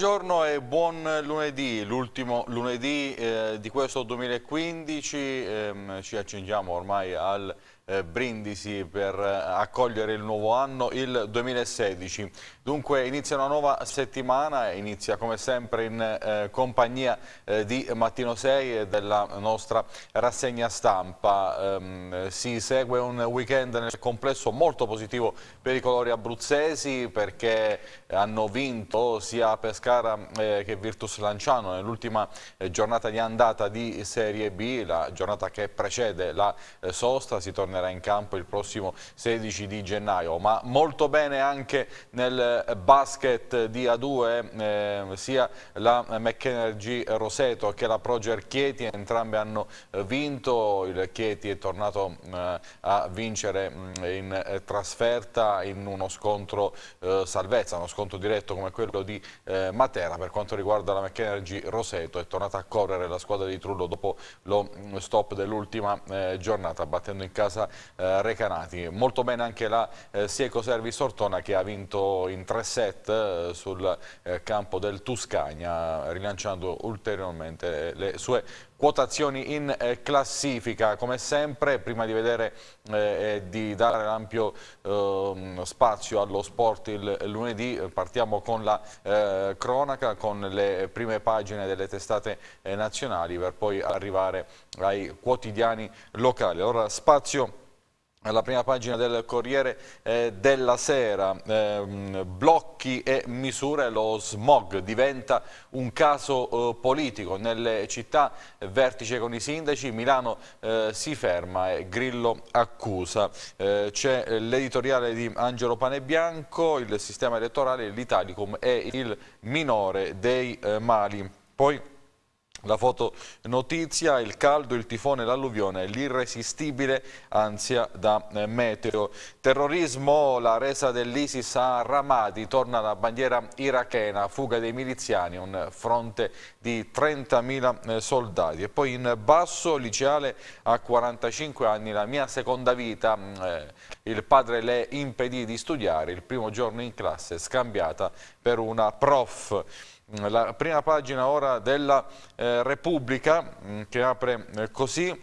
Buongiorno e buon lunedì, l'ultimo lunedì eh, di questo 2015, ehm, ci accingiamo ormai al eh, Brindisi per eh, accogliere il nuovo anno, il 2016. Dunque inizia una nuova settimana, inizia come sempre in eh, compagnia eh, di Mattino 6 e della nostra rassegna stampa. Ehm, si segue un weekend nel complesso molto positivo per i colori abruzzesi perché hanno vinto sia Pescara eh, che Virtus Lanciano nell'ultima eh, giornata di andata di Serie B, la giornata che precede la sosta, si torna tornerà in campo il prossimo 16 di gennaio, ma molto bene anche nel basket di A2 eh, sia la McEnergy Roseto che la Proger Chieti, entrambe hanno eh, vinto, il Chieti è tornato eh, a vincere mm, in eh, trasferta in uno scontro eh, salvezza, uno scontro diretto come quello di eh, Matera, per quanto riguarda la McEnergy Roseto è tornata a correre la squadra di Trullo dopo lo mm, stop dell'ultima giornata, battendo in casa eh, Recanati. Molto bene anche la eh, Sieco Service Ortona che ha vinto in tre set eh, sul eh, campo del Tuscagna, rilanciando ulteriormente le sue quotazioni in eh, classifica. Come sempre, prima di vedere eh, e di dare ampio eh, spazio allo sport il lunedì, partiamo con la eh, cronaca, con le prime pagine delle testate eh, nazionali per poi arrivare ai quotidiani locali. Allora, spazio alla prima pagina del Corriere eh, della Sera, eh, blocchi e misure, lo smog diventa un caso eh, politico, nelle città vertice con i sindaci, Milano eh, si ferma e Grillo accusa. Eh, c'è l'editoriale di Angelo Panebianco, il sistema elettorale, l'Italicum è il minore dei eh, mali. Poi la fotonotizia, il caldo, il tifone, l'alluvione, l'irresistibile ansia da eh, meteo. Terrorismo, la resa dell'ISIS a Ramadi, torna la bandiera irachena, fuga dei miliziani, un fronte di 30.000 eh, soldati. E poi in basso, liceale a 45 anni, la mia seconda vita, mm, eh, il padre le impedì di studiare, il primo giorno in classe scambiata per una prof. Mm, la prima pagina ora della eh, Repubblica mm, che apre eh, così eh,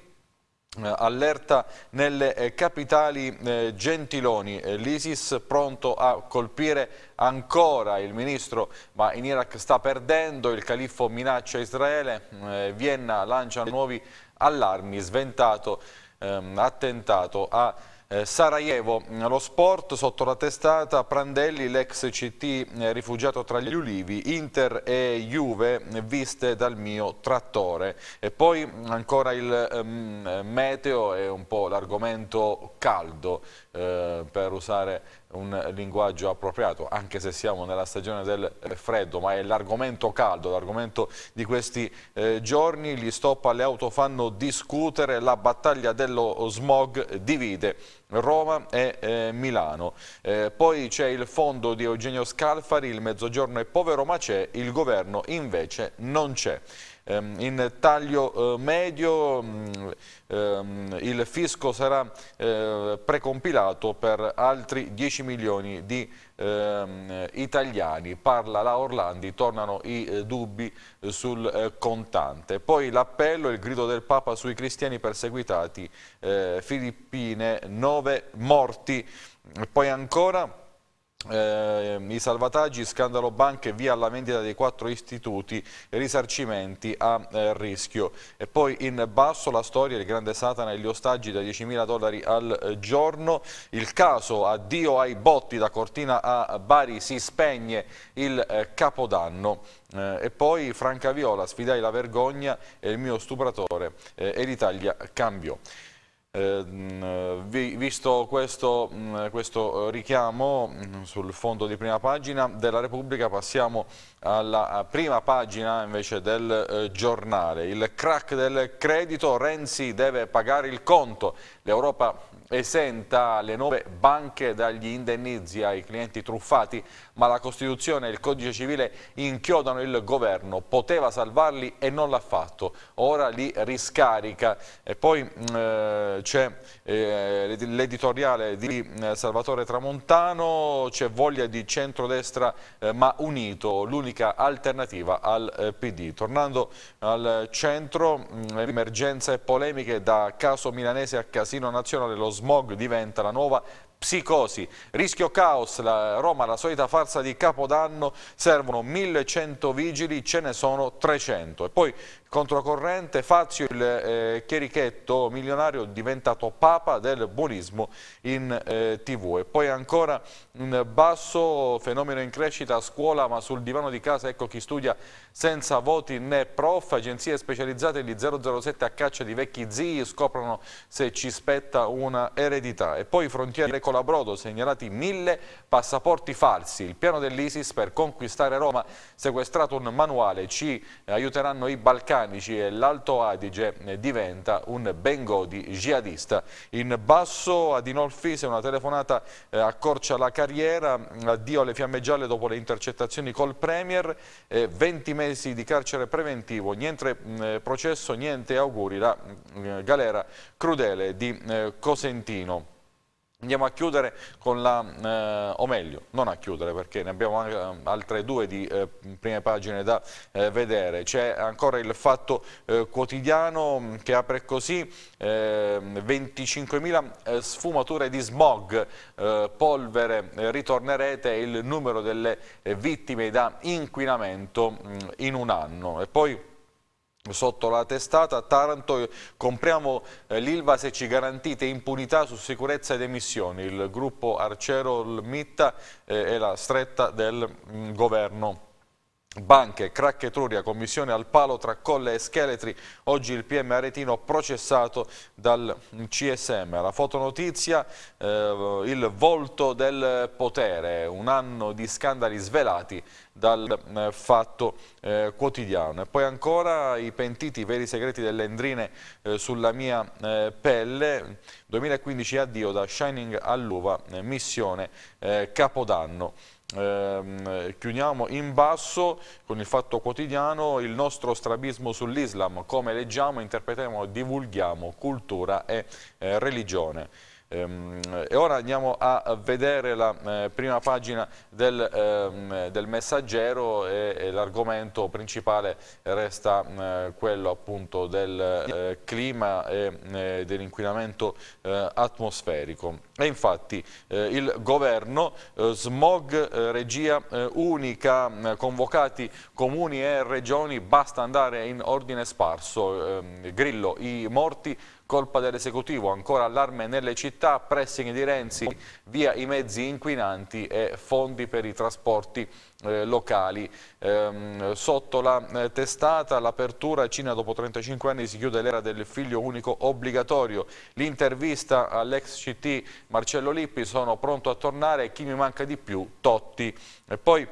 allerta nelle eh, capitali eh, gentiloni, l'ISIS pronto a colpire ancora il ministro, ma in Iraq sta perdendo, il califfo minaccia Israele, mm, Vienna lancia nuovi allarmi, sventato ehm, attentato a eh, Sarajevo, lo sport sotto la testata Prandelli, l'ex CT eh, rifugiato tra gli ulivi, Inter e Juve eh, viste dal mio trattore. E poi mm, ancora il um, meteo è un po' l'argomento caldo eh, per usare un linguaggio appropriato, anche se siamo nella stagione del freddo, ma è l'argomento caldo, l'argomento di questi eh, giorni, gli stop alle auto fanno discutere, la battaglia dello smog divide Roma e eh, Milano. Eh, poi c'è il fondo di Eugenio Scalfari, il mezzogiorno è povero ma c'è, il governo invece non c'è. Ehm, in taglio eh, medio mm, ehm, il fisco sarà eh, precompilato per altri 10 milioni di ehm, italiani. Parla la Orlandi, tornano i eh, dubbi sul contante. Poi l'appello, il grido del Papa sui cristiani perseguitati, Filippine, nove morti. Poi ancora... Eh, i salvataggi, scandalo banche, via alla vendita dei quattro istituti, risarcimenti a eh, rischio. E poi in basso la storia, il grande Satana e gli ostaggi da 10.000 dollari al eh, giorno. Il caso, addio ai botti da Cortina a Bari, si spegne il eh, capodanno. Eh, e poi Franca Viola, sfidai la vergogna e il mio stupratore e l'Italia cambiò. Ehm, visto questo, questo, eh, richiamo sul fondo di prima pagina della Repubblica passiamo alla prima pagina invece del eh, giornale. Il crack del credito, Renzi deve pagare il conto, l'Europa esenta le nuove banche dagli indennizi ai clienti truffati, ma la Costituzione e il Codice Civile inchiodano il governo, poteva salvarli e non l'ha fatto, ora li riscarica. E poi mm, eh, c'è eh, l'editoriale di mm, Salvatore Tramontano, c'è voglia di centrodestra eh, ma unito, l'unica alternativa al eh, PD. Tornando al centro, mm, emergenze e polemiche da caso milanese a casino nazionale, lo smog diventa la nuova psicosi. Rischio caos, la Roma la solita farsa di Capodanno, servono 1100 vigili, ce ne sono 300. E poi Controcorrente, Fazio il eh, chierichetto milionario diventato papa del buonismo in eh, tv. E poi ancora un basso fenomeno in crescita a scuola ma sul divano di casa ecco chi studia senza voti né prof. Agenzie specializzate di 007 a caccia di vecchi zii scoprono se ci spetta una eredità. E poi frontiere di Brodo segnalati mille passaporti falsi. Il piano dell'ISIS per conquistare Roma, sequestrato un manuale, ci aiuteranno i Balcani britannici e l'Alto Adige eh, diventa un Bengodi jihadista. In basso ad Inolfise una telefonata eh, accorcia la carriera, mm, addio alle fiamme gialle dopo le intercettazioni col Premier, 20 eh, mesi di carcere preventivo, niente mm, processo, niente auguri, la mm, galera crudele di Cosentino. Andiamo a chiudere con la, eh, o meglio, non a chiudere perché ne abbiamo eh, altre due di eh, prime pagine da eh, vedere. C'è ancora il fatto eh, quotidiano mm, che apre così, 25.000 ehm, eh, sfumature di smog, polvere, ritornerete il numero delle vittime da inquinamento mm, in un anno. E poi sotto la testata, Taranto compriamo eh, l'Ilva se ci garantite impunità su sicurezza ed emissioni, il gruppo Arcero Mitta eh, è la stretta del mm, governo. Banche, crack Etruria, commissione al palo tra Colle e Scheletri, oggi il PM aretino processato dal CSM. La fotonotizia, eh, il volto del potere, un anno di scandali svelati dal eh, fatto eh, quotidiano. E poi ancora i pentiti, i veri segreti delle endrine eh, sulla mia eh, pelle, 2015 addio da Shining all'uva, eh, missione Capodanno eh, chiudiamo in basso con il fatto quotidiano il nostro strabismo sull'Islam, come leggiamo, interpretiamo, divulghiamo cultura e eh, religione. Ehm, e ora andiamo a vedere la eh, prima pagina del, ehm, del messaggero e, e l'argomento principale resta eh, quello appunto del eh, clima e dell'inquinamento atmosferico. E infatti il governo smog regia unica convocati comuni e regioni basta andare in ordine sparso ehm, Grillo i morti Colpa dell'esecutivo, ancora allarme nelle città, pressing di Renzi, via i mezzi inquinanti e fondi per i trasporti eh, locali. Ehm, sotto la eh, testata l'apertura Cina dopo 35 anni si chiude l'era del figlio unico obbligatorio. L'intervista all'ex CT Marcello Lippi, sono pronto a tornare, chi mi manca di più? Totti. E poi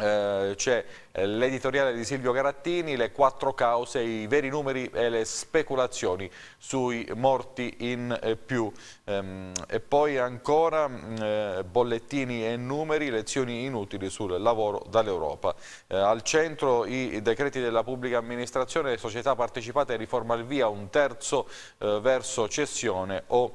eh, c'è eh, l'editoriale di Silvio Garattini, le quattro cause, i veri numeri e le speculazioni sui morti in eh, più. Ehm, e poi ancora mm, eh, bollettini e numeri, lezioni inutili sul lavoro dall'Europa. Al centro i decreti della pubblica amministrazione, società partecipate, riforma al via, un terzo verso cessione o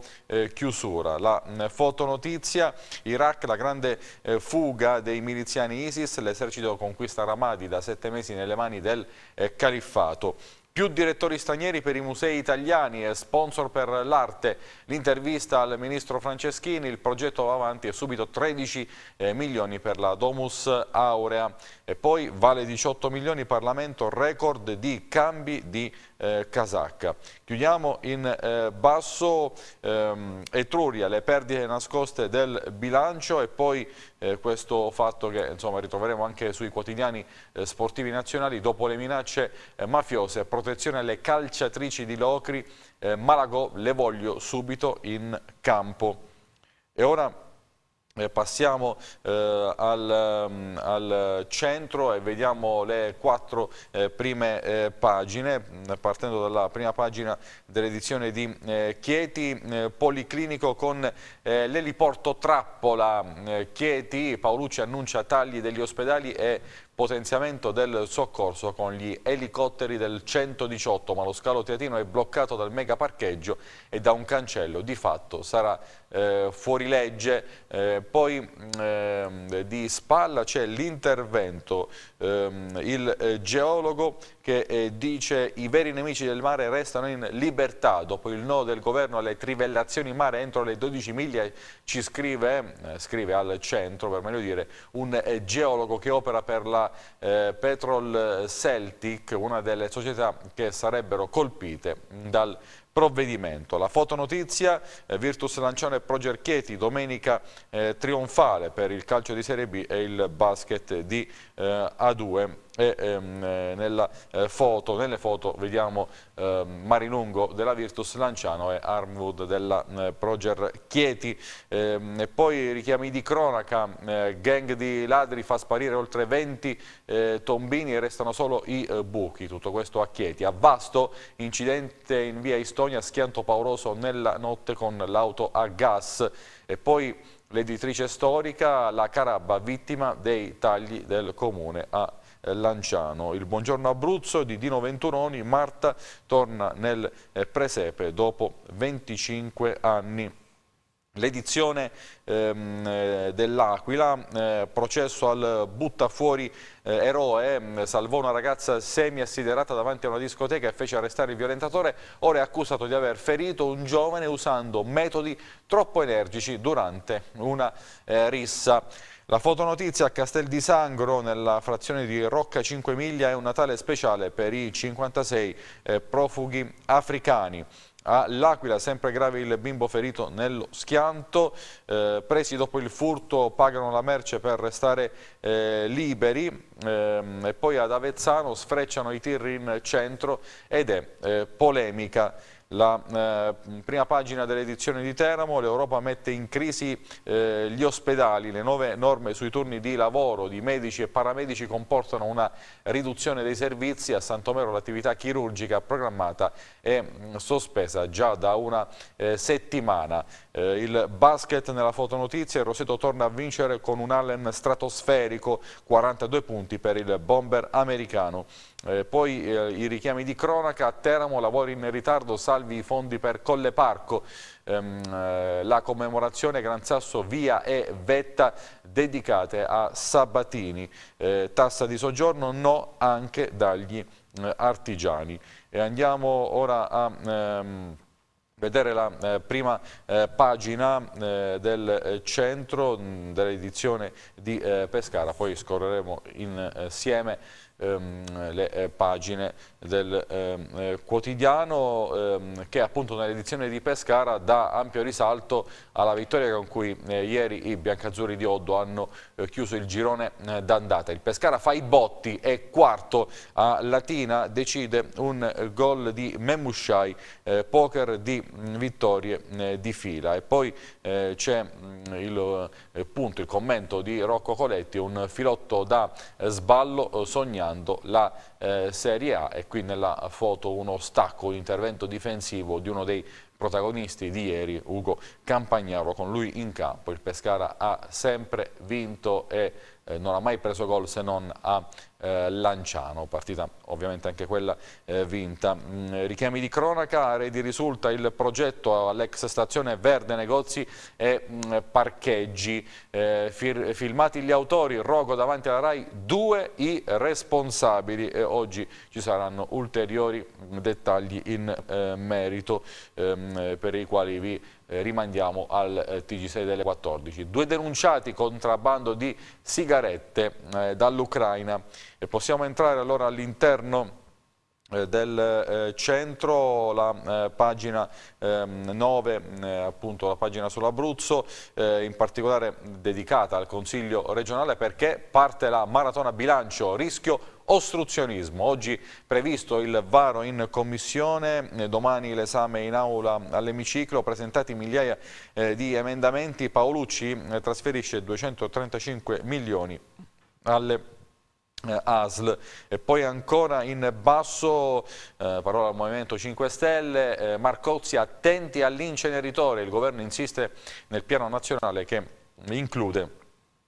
chiusura. La mm, fotonotizia, Iraq, la grande fuga dei miliziani ISIS, l'esercito conquista Ramallah Ahmadi da sette mesi nelle mani del eh, califfato. Più direttori stranieri per i musei italiani e sponsor per l'arte. L'intervista al ministro Franceschini, il progetto va avanti e subito 13 eh, milioni per la Domus Aurea. E poi vale 18 milioni Parlamento, record di cambi di eh, casacca. Chiudiamo in eh, basso ehm, Etruria, le perdite nascoste del bilancio e poi eh, questo fatto che insomma, ritroveremo anche sui quotidiani eh, sportivi nazionali dopo le minacce eh, mafiose, protezione alle calciatrici di Locri, eh, Malagò le voglio subito in campo. E ora eh, passiamo eh, al, mm, al, centro e vediamo le quattro eh, prime eh, pagine, mm, partendo dalla prima pagina dell'edizione di eh, Chieti, eh, Policlinico con l'eliporto Trappola, mm, Chieti, Paolucci annuncia tagli degli ospedali e potenziamento del soccorso con gli elicotteri del 118, ma lo scalo teatino è bloccato dal mega parcheggio e da un cancello, di fatto sarà eh, fuorilegge, eh, poi eh, di spalla c'è l'intervento, ehm, il eh, geologo che eh, dice i veri nemici del mare restano in libertà, dopo il no del governo alle trivellazioni in mare entro le 12 miglia ci scrive, eh, scrive al centro per meglio dire, un geologo che opera per la Petrol Celtic, una delle società che sarebbero colpite mm, dal provvedimento. La fotonotizia, eh, Virtus Lanciano e Progerchieti, domenica eh, trionfale per il calcio di Serie B e il basket di eh, A2 e ehm, eh, eh, foto, nelle foto vediamo ehm, Marinungo della Virtus Lanciano e Armwood della eh, Proger Chieti. Ehm, e poi richiami di cronaca, eh, gang di ladri fa sparire oltre 20 eh, tombini e restano solo i buchi, tutto questo a Chieti. A Vasto, incidente in via Istonia, schianto pauroso nella notte con l'auto a gas e poi l'editrice storica La Carabba, vittima dei tagli del comune a eh, Lanciano. Il buongiorno Abruzzo di Dino Venturoni, Marta torna nel eh, presepe dopo 25 anni. L'edizione ehm, dell'Aquila, eh, processo al buttafuori eh, eroe, ehm, salvò una ragazza semi-assiderata davanti a una discoteca e fece arrestare il violentatore, ora è accusato di aver ferito un giovane usando metodi troppo energici durante una eh, rissa. La fotonotizia a Castel di Sangro, nella frazione di Rocca 5 Miglia, è un Natale speciale per i 56 eh, profughi africani all'Aquila, sempre grave il bimbo ferito nello schianto, eh, presi dopo il furto pagano la merce per restare eh, liberi eh, e poi ad Avezzano sfrecciano i tir in centro ed è eh, polemica. La eh, prima pagina dell'edizione di Teramo, l'Europa mette in crisi eh, gli ospedali, le nuove norme sui turni di lavoro di medici e paramedici comportano una riduzione dei servizi, a Santomero l'attività chirurgica programmata è mm, sospesa già da una eh, settimana. Eh, il basket nella fotonotizia, il Roseto torna a vincere con un Allen stratosferico, 42 punti per il bomber americano. Eh, poi eh, i richiami di cronaca, a Teramo lavori in ritardo, salvi i fondi per Colle Parco, ehm, eh, la commemorazione Gran Sasso Via e Vetta dedicate a Sabatini, eh, tassa di soggiorno no anche dagli eh, artigiani. E andiamo ora a... Ehm, vedere la eh, prima eh, pagina eh, del eh, centro mm, dell'edizione di Pescara, poi scorreremo insieme ehm, le eh, pagine del ehm, eh, quotidiano ehm, che appunto nell'edizione di Pescara dà ampio risalto alla vittoria con cui eh, ieri i biancazzurri di Oddo hanno eh, chiuso il girone eh, d'andata. Il Pescara fa i botti e quarto a Latina decide un gol di Memushai, eh, poker di mh, mm, vittorie mh, di fila e poi c'è mm, il punto, il commento di Rocco Coletti, un filotto da sballo sognato dominando la eh, Serie A e qui nella foto uno stacco, un intervento difensivo di uno dei protagonisti di ieri, Ugo Campagnaro, con lui in campo. Il Pescara ha sempre vinto e eh, non ha mai preso gol se non a eh, Lanciano, partita ovviamente anche quella eh, vinta. Mm, richiami di cronaca, Redi risulta il progetto all'ex stazione Verde Negozi e mm, Parcheggi, eh, fir, filmati gli autori, rogo davanti alla RAI, due i responsabili e oggi ci saranno ulteriori mm, dettagli in eh, merito ehm, per i quali vi eh, rimandiamo al eh, TG6 delle 14. Due denunciati contrabbando di sigarette eh, dall'Ucraina. Possiamo entrare allora all'interno eh, del eh, centro, la eh, pagina 9, ehm, appunto la pagina sull'Abruzzo, in particolare dedicata al Consiglio regionale perché parte la maratona bilancio, rischio ostruzionismo. Oggi previsto il varo in commissione, domani l'esame in aula all'emiciclo, presentati migliaia di emendamenti, Paolucci trasferisce 235 milioni alle eh, ASL. E poi ancora in basso, eh, parola al Movimento 5 Stelle, eh, Marcozzi attenti all'inceneritore, il governo insiste nel piano nazionale che include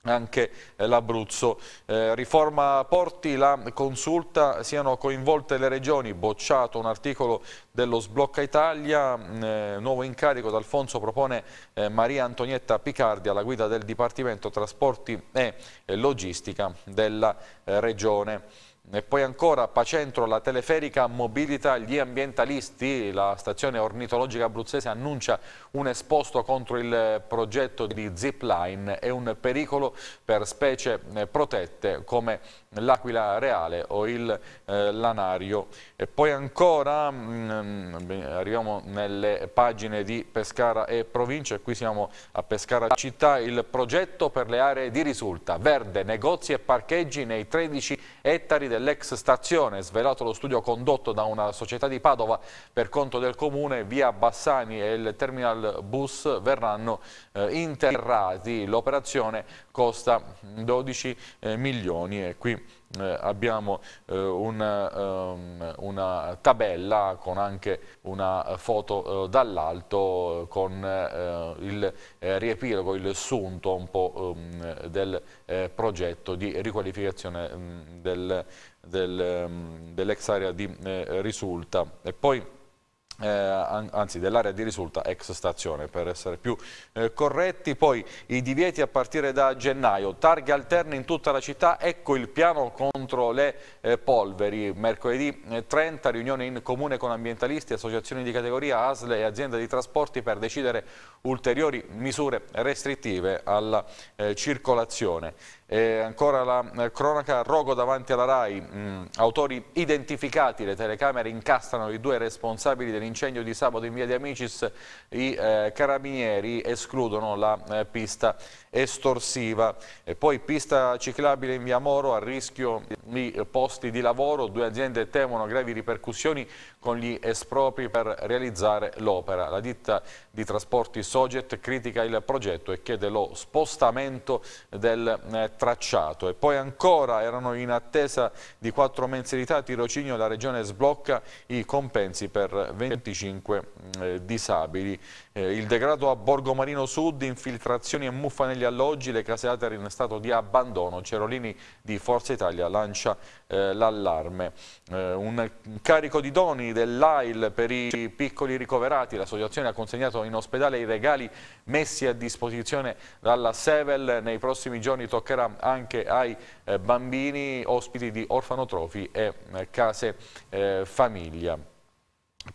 anche eh, l'Abruzzo. Eh, riforma Porti, la consulta, siano coinvolte le regioni, bocciato un articolo dello Sblocca Italia, mm, eh, nuovo incarico d'Alfonso propone eh, Maria Antonietta Picardi alla guida del Dipartimento Trasporti e eh, Logistica della eh, Regione. E poi ancora Pacentro la teleferica mobilita gli ambientalisti, la stazione ornitologica abruzzese annuncia un esposto contro il progetto di zipline e un pericolo per specie eh, protette come l'Aquila Reale o il eh, Lanario. E poi ancora mh, mm, mm, arriviamo nelle pagine di Pescara e provincia qui siamo a Pescara città, il progetto per le aree di risulta, verde, negozi e parcheggi nei 13 ettari dell'ex stazione, svelato lo studio condotto da una società di Padova per conto del comune, via Bassani e il terminal bus verranno eh, interrati, l'operazione costa 12 mm, eh, milioni e qui eh, abbiamo eh, una, um, ehm, una, tabella con anche una foto eh, dall'alto eh, con eh, il eh, riepilogo, il sunto un po' um, del progetto di riqualificazione um, del, del, ehm, dell'ex area di risulta. E poi eh, anzi dell'area di risulta ex stazione per essere più eh, corretti poi i divieti a partire da gennaio targhe alterne in tutta la città ecco il piano contro le eh, polveri mercoledì 30 eh, riunione in comune con ambientalisti associazioni di categoria ASL e azienda di trasporti per decidere ulteriori misure restrittive alla eh, circolazione eh, ancora la eh, cronaca rogo davanti alla RAI, mh, mm, autori identificati, le telecamere incastrano i due responsabili dell'incendio di sabato in via di Amicis, i eh, carabinieri escludono la eh, pista estorsiva. E poi pista ciclabile in via Moro a rischio di posti di lavoro, due aziende temono gravi ripercussioni con gli espropri per realizzare l'opera. La ditta di Trasporti Soget critica il progetto e chiede lo spostamento del eh, tracciato. E poi ancora erano in attesa di quattro mensilità tirocinio, la Regione sblocca i compensi per 25 mm, eh, disabili. Eh, il degrado a Borgo Marino Sud, infiltrazioni e muffa negli alloggi, le case caseate in stato di abbandono. Cerolini di Forza Italia lancia eh, l'allarme. Eh, un carico di doni dell'AIL per i piccoli ricoverati, l'associazione ha consegnato in ospedale i regali messi a disposizione dalla Sevel, nei prossimi giorni toccherà anche ai eh, bambini ospiti di orfanotrofi e eh, case eh, famiglia.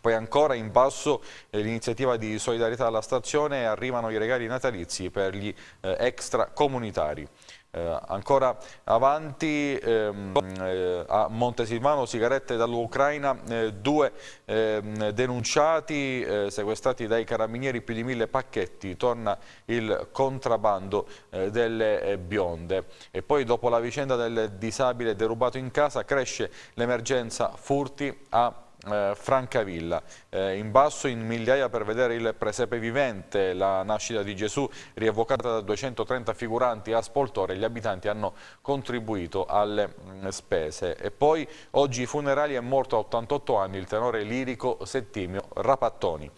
Poi ancora in basso eh, l'iniziativa di solidarietà alla stazione arrivano i regali natalizi per gli eh, extracomunitari. Eh, ancora avanti ehm, eh, a Montesilvano, sigarette dall'Ucraina, eh, due ehm, denunciati, eh, sequestrati dai carabinieri più di mille pacchetti, torna il contrabbando eh, delle eh, bionde. E poi dopo la vicenda del disabile derubato in casa cresce l'emergenza furti a eh, Francavilla. Eh, in basso in migliaia per vedere il presepe vivente, la nascita di Gesù rievocata da 230 figuranti a Spoltore, gli abitanti hanno contribuito alle mm, spese. E poi oggi i funerali è morto a 88 anni il tenore lirico Settimio Rapattoni.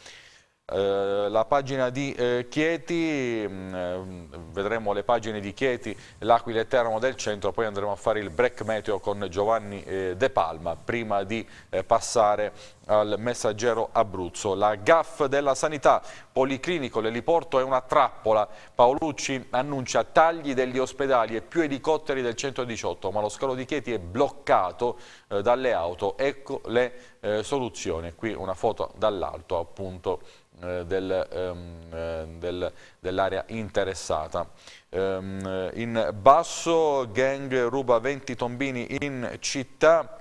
Eh, la pagina di eh, Chieti, mh, mm, eh, vedremo le pagine di Chieti, l'Aquila e Teramo del centro, poi andremo a fare il break meteo con Giovanni eh, De Palma prima di passare al messaggero Abruzzo. La GAF della sanità, Policlinico, l'eliporto è una trappola. Paolucci annuncia tagli degli ospedali e più elicotteri del 118, ma lo scalo di Chieti è bloccato eh, dalle auto. Ecco le eh, soluzioni. Qui una foto dall'alto appunto eh, del, ehm, eh, del, dell'area interessata. Ehm, in basso gang ruba 20 tombini in città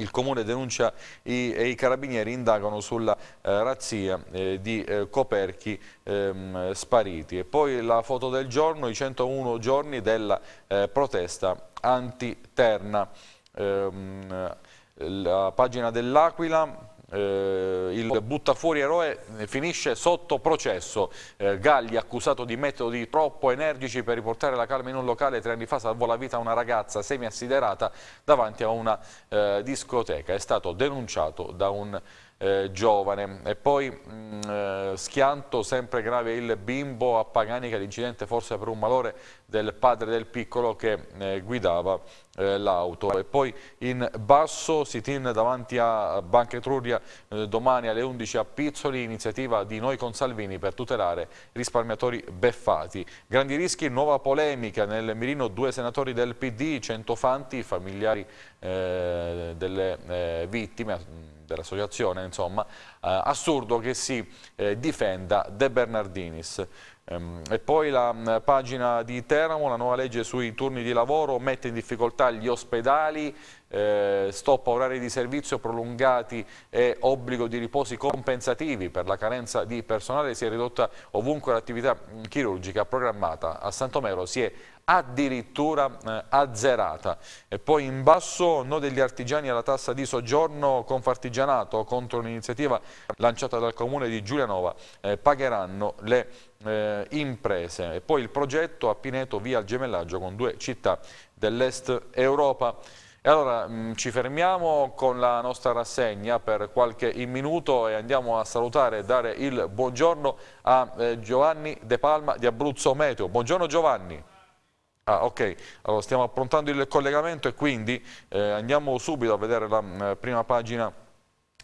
il comune denuncia i, e i carabinieri indagano sulla eh, razzia eh, di eh, coperchi ehm, spariti. E poi la foto del giorno, i 101 giorni della eh, protesta antiterna. Ehm, la pagina dell'Aquila eh, il buttafuori eroe finisce sotto processo. Eh, Galli accusato di metodi troppo energici per riportare la calma in un locale tre anni fa salvò la vita a una ragazza semi-assiderata davanti a una eh, discoteca. È stato denunciato da un eh, giovane. E poi mh, mm, eh, schianto sempre grave il bimbo a Paganica, l'incidente forse per un malore del padre del piccolo che eh, guidava eh, l'auto. E poi in basso si tiene davanti a Banca Etruria eh, domani alle 11 a Pizzoli, iniziativa di Noi con Salvini per tutelare risparmiatori beffati. Grandi rischi, nuova polemica nel mirino due senatori del PD, Centofanti, familiari eh, delle vittime dell'associazione, insomma, eh, assurdo che si eh, difenda De Bernardinis. Ehm, e poi la mm, pagina di Teramo, la nuova legge sui turni di lavoro mette in difficoltà gli ospedali, eh, stop orari di servizio prolungati e obbligo di riposi compensativi per la carenza di personale si è ridotta ovunque l'attività mm, chirurgica programmata. A Santomero si è addirittura eh, azzerata. E poi in basso no degli artigiani alla tassa di soggiorno con fartigianato contro un'iniziativa lanciata dal comune di Giulianova, eh, pagheranno le eh, imprese. E poi il progetto a Pineto via il gemellaggio con due città dell'est Europa. E allora mh, mm, ci fermiamo con la nostra rassegna per qualche minuto e andiamo a salutare e dare il buongiorno a eh, Giovanni De Palma di Abruzzo Meteo. Buongiorno Giovanni. Ah, ok, allora stiamo approntando il collegamento e quindi eh, andiamo subito a vedere la eh, prima pagina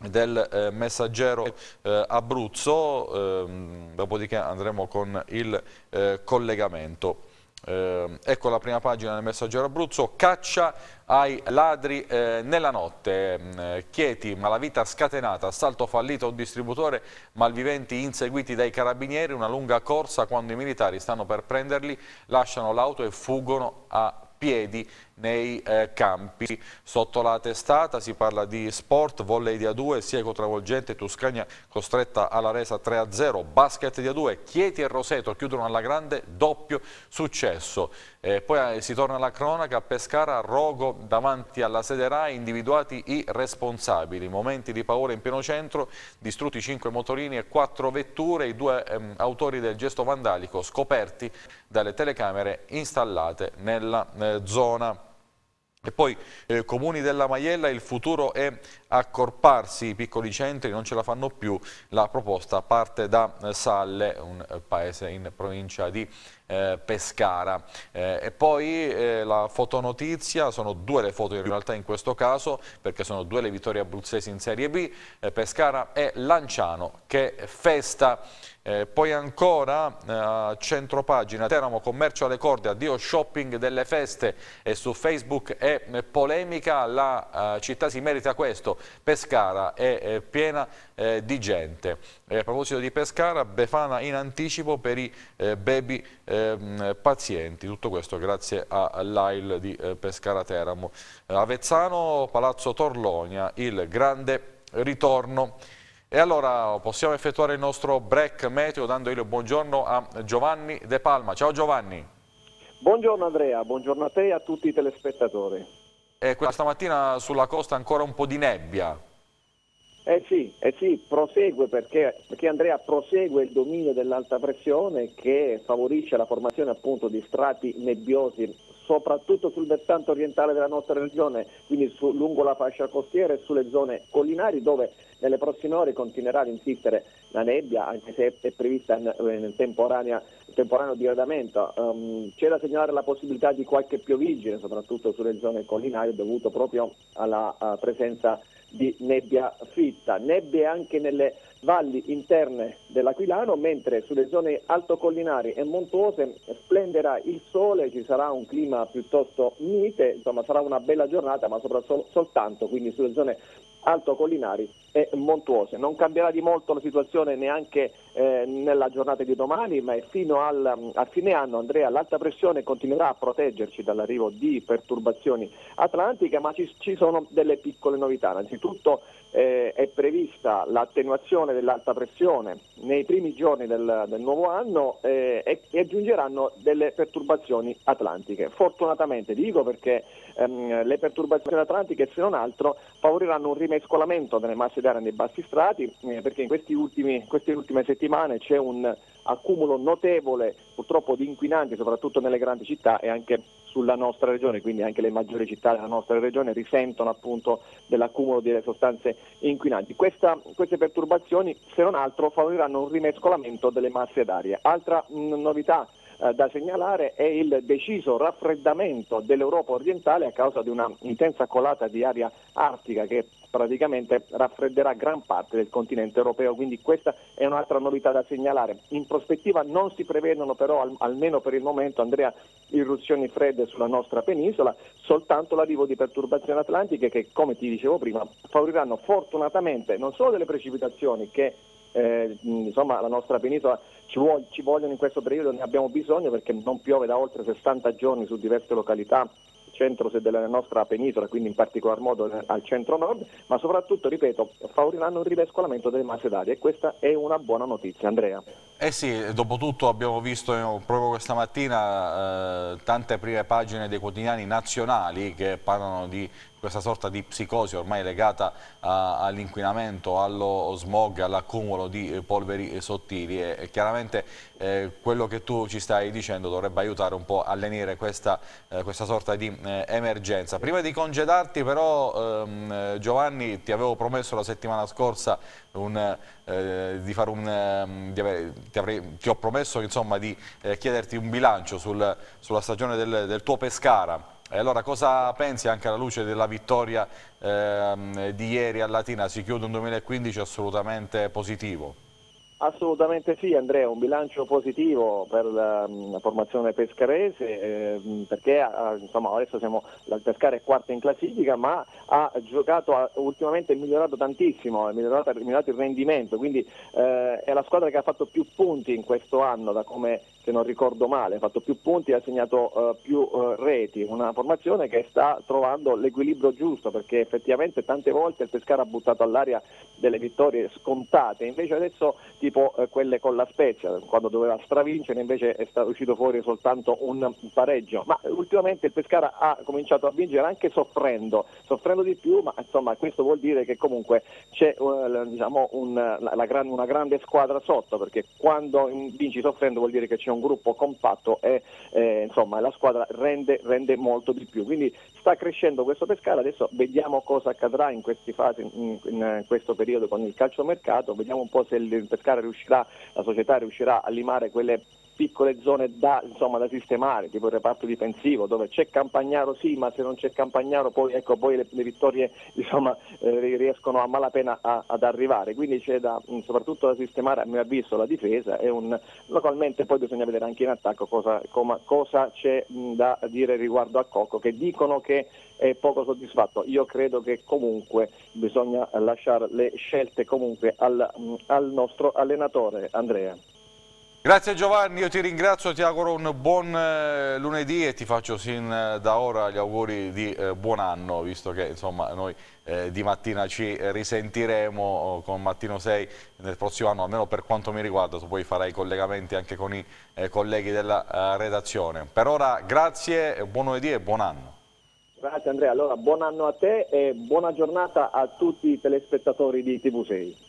del eh, messaggero eh, Abruzzo, ehm, dopodiché andremo con il eh, collegamento. Eh, ecco la prima pagina del messaggero Abruzzo, caccia ai ladri eh, nella notte, mm, eh, Chieti, malavita scatenata, assalto fallito a un distributore, malviventi inseguiti dai carabinieri, una lunga corsa quando i militari stanno per prenderli, lasciano l'auto e fuggono a piedi nei eh, campi. Sotto la testata si parla di sport, volley di A2, Sieco travolgente, Tuscania costretta alla resa 3-0, basket di A2, Chieti e Roseto chiudono alla grande doppio successo. Eh, poi eh, si torna alla cronaca, Pescara, Rogo davanti alla sede RAI, individuati i responsabili, momenti di paura in pieno centro, distrutti 5 motorini e 4 vetture, i due ehm, autori del gesto vandalico scoperti dalle telecamere installate nella eh, zona. E poi eh, comuni della Maiella, il futuro è accorparsi, i piccoli centri non ce la fanno più, la proposta parte da eh, Salle, un eh, paese in provincia di eh, Pescara. Eh, e poi eh, la fotonotizia, sono due le foto in realtà in questo caso, perché sono due le vittorie abruzzesi in Serie B, eh, Pescara e Lanciano che festa. Eh, poi ancora eh, a pagina Teramo Commercio alle Corde, addio shopping delle feste e su Facebook è polemica, la città si merita questo, Pescara è piena di gente. E a proposito di Pescara, Befana in anticipo per i eh, baby eh, pazienti, tutto questo grazie all'AIL di eh, Pescara Teramo. Avezzano, Palazzo Torlonia, il grande ritorno. E allora possiamo effettuare il nostro break meteo dando il buongiorno a Giovanni De Palma. Ciao Giovanni. Buongiorno Andrea, buongiorno a te e a tutti i telespettatori. E questa mattina sulla costa ancora un po' di nebbia. Eh sì, eh sì, prosegue perché, perché, Andrea prosegue il dominio dell'alta pressione che favorisce la formazione appunto di strati nebbiosi soprattutto sul versante orientale della nostra regione, quindi su, lungo la fascia costiera e sulle zone collinari dove nelle prossime ore continuerà ad insistere la nebbia, anche se è prevista nel temporaneo diradamento. Um, c'è da segnalare la possibilità di qualche piovigine, soprattutto sulle zone collinari, dovuto proprio alla presenza di nebbia fitta, nebbie anche nelle valli interne dell'Aquilano, mentre sulle zone altocollinari e montuose splenderà il sole, ci sarà un clima piuttosto mite, insomma sarà una bella giornata, ma soprattutto soltanto quindi sulle zone altocollinari e montuose. Non cambierà di molto la situazione neanche eh, nella giornata di domani, ma fino al, mm, a fine anno Andrea l'alta pressione continuerà a proteggerci dall'arrivo di perturbazioni atlantiche, ma ci, ci sono delle piccole novità. Innanzitutto eh, è prevista l'attenuazione dell'alta pressione nei primi giorni del, del nuovo anno eh, e, e, aggiungeranno delle perturbazioni atlantiche. Fortunatamente dico perché ehm, le perturbazioni atlantiche se non altro favoriranno un rimescolamento delle masse gara nei bassi strati eh, perché in ultimi, queste ultime settimane c'è un accumulo notevole purtroppo di inquinanti soprattutto nelle grandi città e anche sulla nostra regione, quindi anche le maggiori città della nostra regione risentono appunto dell'accumulo delle sostanze inquinanti. Questa, queste perturbazioni se non altro favoriranno un rimescolamento delle masse d'aria. Altra mh, mm, novità eh, da segnalare è il deciso raffreddamento dell'Europa orientale a causa di una intensa colata di aria artica che praticamente raffredderà gran parte del continente europeo, quindi questa è un'altra novità da segnalare. In prospettiva non si prevedono però, almeno per il momento, Andrea, irruzioni fredde sulla nostra penisola, soltanto l'arrivo di perturbazioni atlantiche che, come ti dicevo prima, favoriranno fortunatamente non solo delle precipitazioni che eh, insomma, la nostra penisola ci, vuol, ci vogliono in questo periodo, ne abbiamo bisogno perché non piove da oltre 60 giorni su diverse località centro della nostra penisola, quindi in particolar modo al centro-nord, ma soprattutto, ripeto, favoriranno il ridescolamento delle masse d'aria e questa è una buona notizia. Andrea. Eh sì, dopo tutto abbiamo visto eh, proprio questa mattina eh, tante prime pagine dei quotidiani nazionali che parlano di questa sorta di psicosi ormai legata all'inquinamento, allo smog, all'accumulo di eh, polveri eh, sottili e chiaramente eh, quello che tu ci stai dicendo dovrebbe aiutare un po' a lenire questa, eh, questa sorta di eh, emergenza. Prima di congedarti però ehm, Giovanni ti avevo promesso la settimana scorsa un, eh, di fare un, ehm, di avere, ti, avrei, ti, ho promesso insomma, di chiederti un bilancio sul, sulla stagione del, del tuo Pescara e allora cosa pensi anche alla luce della vittoria ehm, di ieri a Latina? Si chiude un 2015 assolutamente positivo? Assolutamente sì Andrea, un bilancio positivo per la, mm, la formazione pescarese eh, perché ah, ah, insomma, adesso siamo, la pescare quarta in classifica ma ha giocato, ha, ultimamente è migliorato tantissimo, è migliorato, migliorato il rendimento, quindi eh, è la squadra che ha fatto più punti in questo anno da come se non ricordo male, ha fatto più punti e ha segnato eh, più eh, reti, una formazione che sta trovando l'equilibrio giusto perché effettivamente tante volte il Pescara ha buttato all'aria delle vittorie scontate, invece adesso tipo eh, quelle con la Spezia, quando doveva stravincere invece è stato uscito fuori soltanto un pareggio, ma ultimamente il Pescara ha cominciato a vincere anche soffrendo, soffrendo di più, ma insomma questo vuol dire che comunque c'è eh, diciamo, un, la, la, una grande squadra sotto perché quando vinci soffrendo vuol dire che c'è un un gruppo compatto e eh, insomma, la squadra rende, rende, molto di più. Quindi sta crescendo questo Pescara, adesso vediamo cosa accadrà in, fasi, in, in questo periodo con il calciomercato, vediamo un po' se il Pescara riuscirà, la società riuscirà a limare quelle piccole zone da, insomma, da, sistemare, tipo il reparto difensivo, dove c'è Campagnaro sì, ma se non c'è Campagnaro poi, ecco, poi le, le, vittorie insomma, eh, riescono a malapena a, ad arrivare, quindi c'è da, mm, soprattutto da sistemare a mio avviso la difesa e un, localmente poi bisogna vedere anche in attacco cosa, com, cosa c'è mm, da dire riguardo a Cocco, che dicono che è poco soddisfatto, io credo che comunque bisogna lasciare le scelte comunque al, mm, al nostro allenatore Andrea. Grazie Giovanni, io ti ringrazio, ti auguro un buon eh, lunedì e ti faccio sin eh, da ora gli auguri di eh, buon anno, visto che insomma, noi eh, di mattina ci risentiremo oh, con Mattino 6 nel prossimo anno, almeno per quanto mi riguarda, tu poi farai collegamenti anche con i eh, colleghi della eh, redazione. Per ora grazie, buon lunedì e buon anno. Grazie Andrea, allora buon anno a te e buona giornata a tutti i telespettatori di TV6.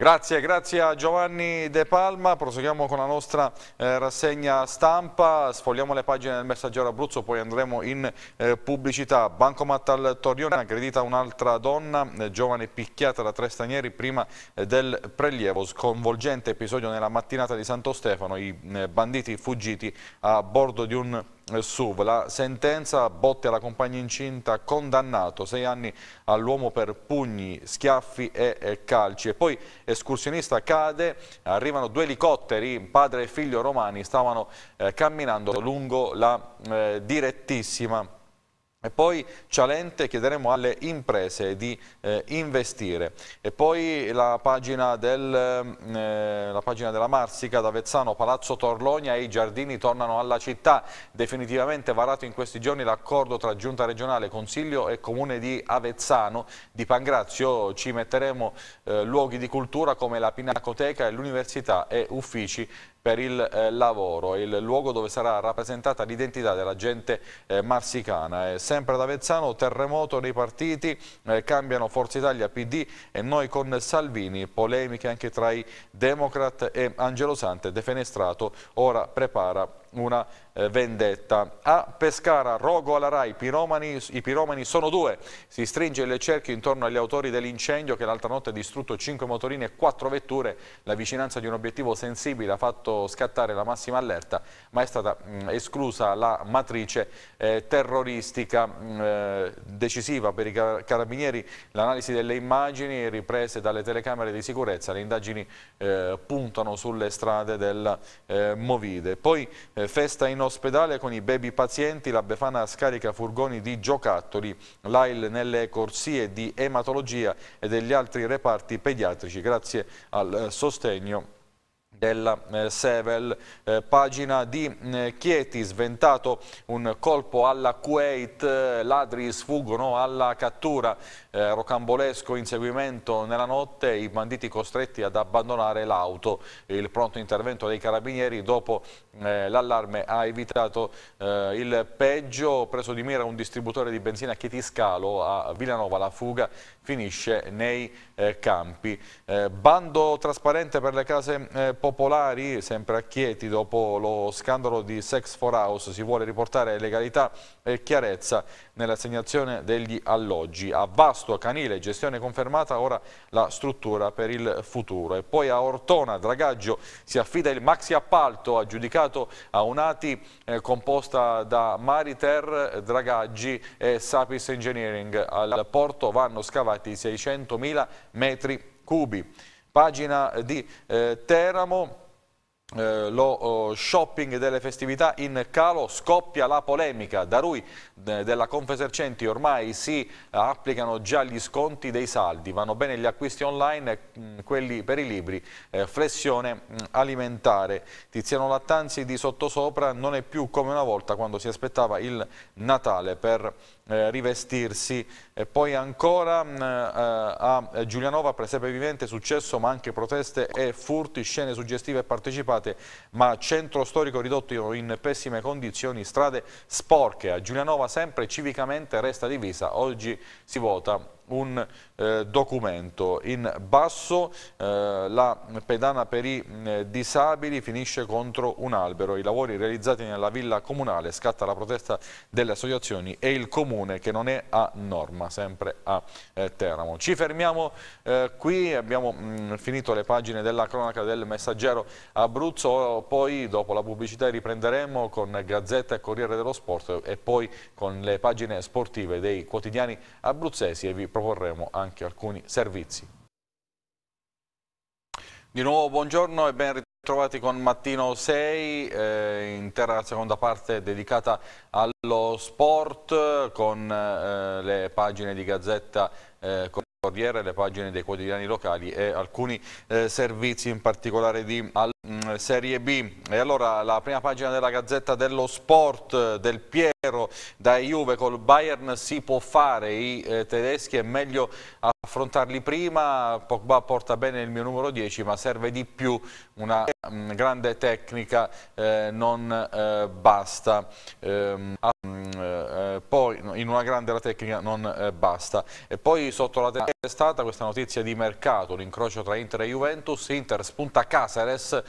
Grazie, grazie a Giovanni De Palma, proseguiamo con la nostra eh, rassegna stampa, sfogliamo le pagine del messaggero Abruzzo, poi andremo in eh, pubblicità. Bancomat al Torrione, aggredita un'altra donna, eh, giovane picchiata da tre stranieri prima eh, del prelievo, sconvolgente episodio nella mattinata di Santo Stefano, i eh, banditi fuggiti a bordo di un SUV. La sentenza botte alla compagna incinta, condannato sei anni all'uomo per pugni, schiaffi e calci. E poi escursionista cade, arrivano due elicotteri, padre e figlio romani stavano eh, camminando lungo la eh, direttissima e poi Cialente chiederemo alle imprese di eh, investire. E poi la pagina, del, mm, eh, la pagina della Marsica da Vezzano, Palazzo Torlonia e i giardini tornano alla città. Definitivamente varato in questi giorni l'accordo tra Giunta regionale, Consiglio e Comune di Avezzano. Di Pangrazio ci metteremo eh, luoghi di cultura come la Pinacoteca e l'Università e uffici per il eh, lavoro, il luogo dove sarà rappresentata l'identità della gente eh, marsicana. Eh, sempre ad Avezzano, terremoto nei partiti, eh, cambiano Forza Italia, PD e noi con Salvini, polemiche anche tra i Democrat e Angelo Sante, defenestrato, ora prepara una eh, vendetta. A Pescara, rogo alla RAI, piromani, i piromani sono due. Si stringe il cerchio intorno agli autori dell'incendio che l'altra notte ha distrutto 5 motorini e 4 vetture. La vicinanza di un obiettivo sensibile ha fatto scattare la massima allerta, ma è stata mh, mm, esclusa la matrice eh, terroristica mh, mm, eh, decisiva per i car carabinieri. L'analisi delle immagini riprese dalle telecamere di sicurezza, le indagini eh, puntano sulle strade del eh, Movide. Poi eh, festa in in ospedale con i baby pazienti, la Befana scarica furgoni di giocattoli, l'AIL nelle corsie di ematologia e degli altri reparti pediatrici grazie al eh, sostegno della eh, Sevel. Eh, pagina di eh, Chieti, sventato un colpo alla Kuwait, eh, ladri sfuggono alla cattura, eh, rocambolesco inseguimento nella notte, i banditi costretti ad abbandonare l'auto. Il pronto intervento dei carabinieri dopo eh, l'allarme ha evitato il peggio, preso di mira un distributore di benzina Chieti Scalo a Villanova, la fuga finisce nei campi. bando trasparente per le case popolari Popolari, sempre a Chieti, dopo lo scandalo di Sex for House, si vuole riportare legalità e chiarezza nell'assegnazione degli alloggi. A Vasto, Canile, gestione confermata, ora la struttura per il futuro. E poi a Ortona, Dragaggio, si affida il maxi appalto aggiudicato a Unati, eh, composta da Mariter, Dragaggi e Sapis Engineering. Al porto vanno scavati 600.000 metri cubi pagina di eh, Teramo eh, lo oh, shopping delle festività in calo scoppia la polemica da lui della Confesercenti ormai si applicano già gli sconti dei saldi vanno bene gli acquisti online mh, mm, quelli per i libri eh, flessione mh, mm, alimentare Tiziano Lattanzi di Sottosopra non è più come una volta quando si aspettava il Natale per eh, rivestirsi e poi ancora mh, mm, eh, a Giulianova presepe vivente successo ma anche proteste e furti scene suggestive e partecipate asfaltate, ma centro storico ridotto in pessime condizioni, strade sporche. A Giulianova sempre civicamente resta divisa, oggi si vota un eh, documento. In basso eh, la pedana per i mh, mm, disabili finisce contro un albero. I lavori realizzati nella villa comunale scatta la protesta delle associazioni e il comune che non è a norma, sempre a eh, Teramo. Ci fermiamo eh, qui, abbiamo mh, mm, finito le pagine della cronaca del messaggero Abruzzo, poi dopo la pubblicità riprenderemo con Gazzetta e Corriere dello Sport e poi con le pagine sportive dei quotidiani abruzzesi e vi prometto proporremo anche alcuni servizi. Di nuovo buongiorno e ben ritrovati. con Mattino 6, eh, intera seconda parte dedicata allo sport con eh, le pagine di Gazzetta eh, Corriere, le pagine dei quotidiani locali e alcuni eh, servizi in particolare di Mm, Serie B e allora la prima pagina della Gazzetta dello Sport eh, del Piero da Juve col Bayern si può fare i eh, tedeschi è meglio affrontarli prima Pogba porta bene il mio numero 10 ma serve di più una mh, mm, grande tecnica eh, non eh, basta ehm, ah, mm, eh, eh, poi in una grande la tecnica non basta e poi sotto la testa è questa notizia di mercato l'incrocio tra Inter e Juventus Inter spunta Casares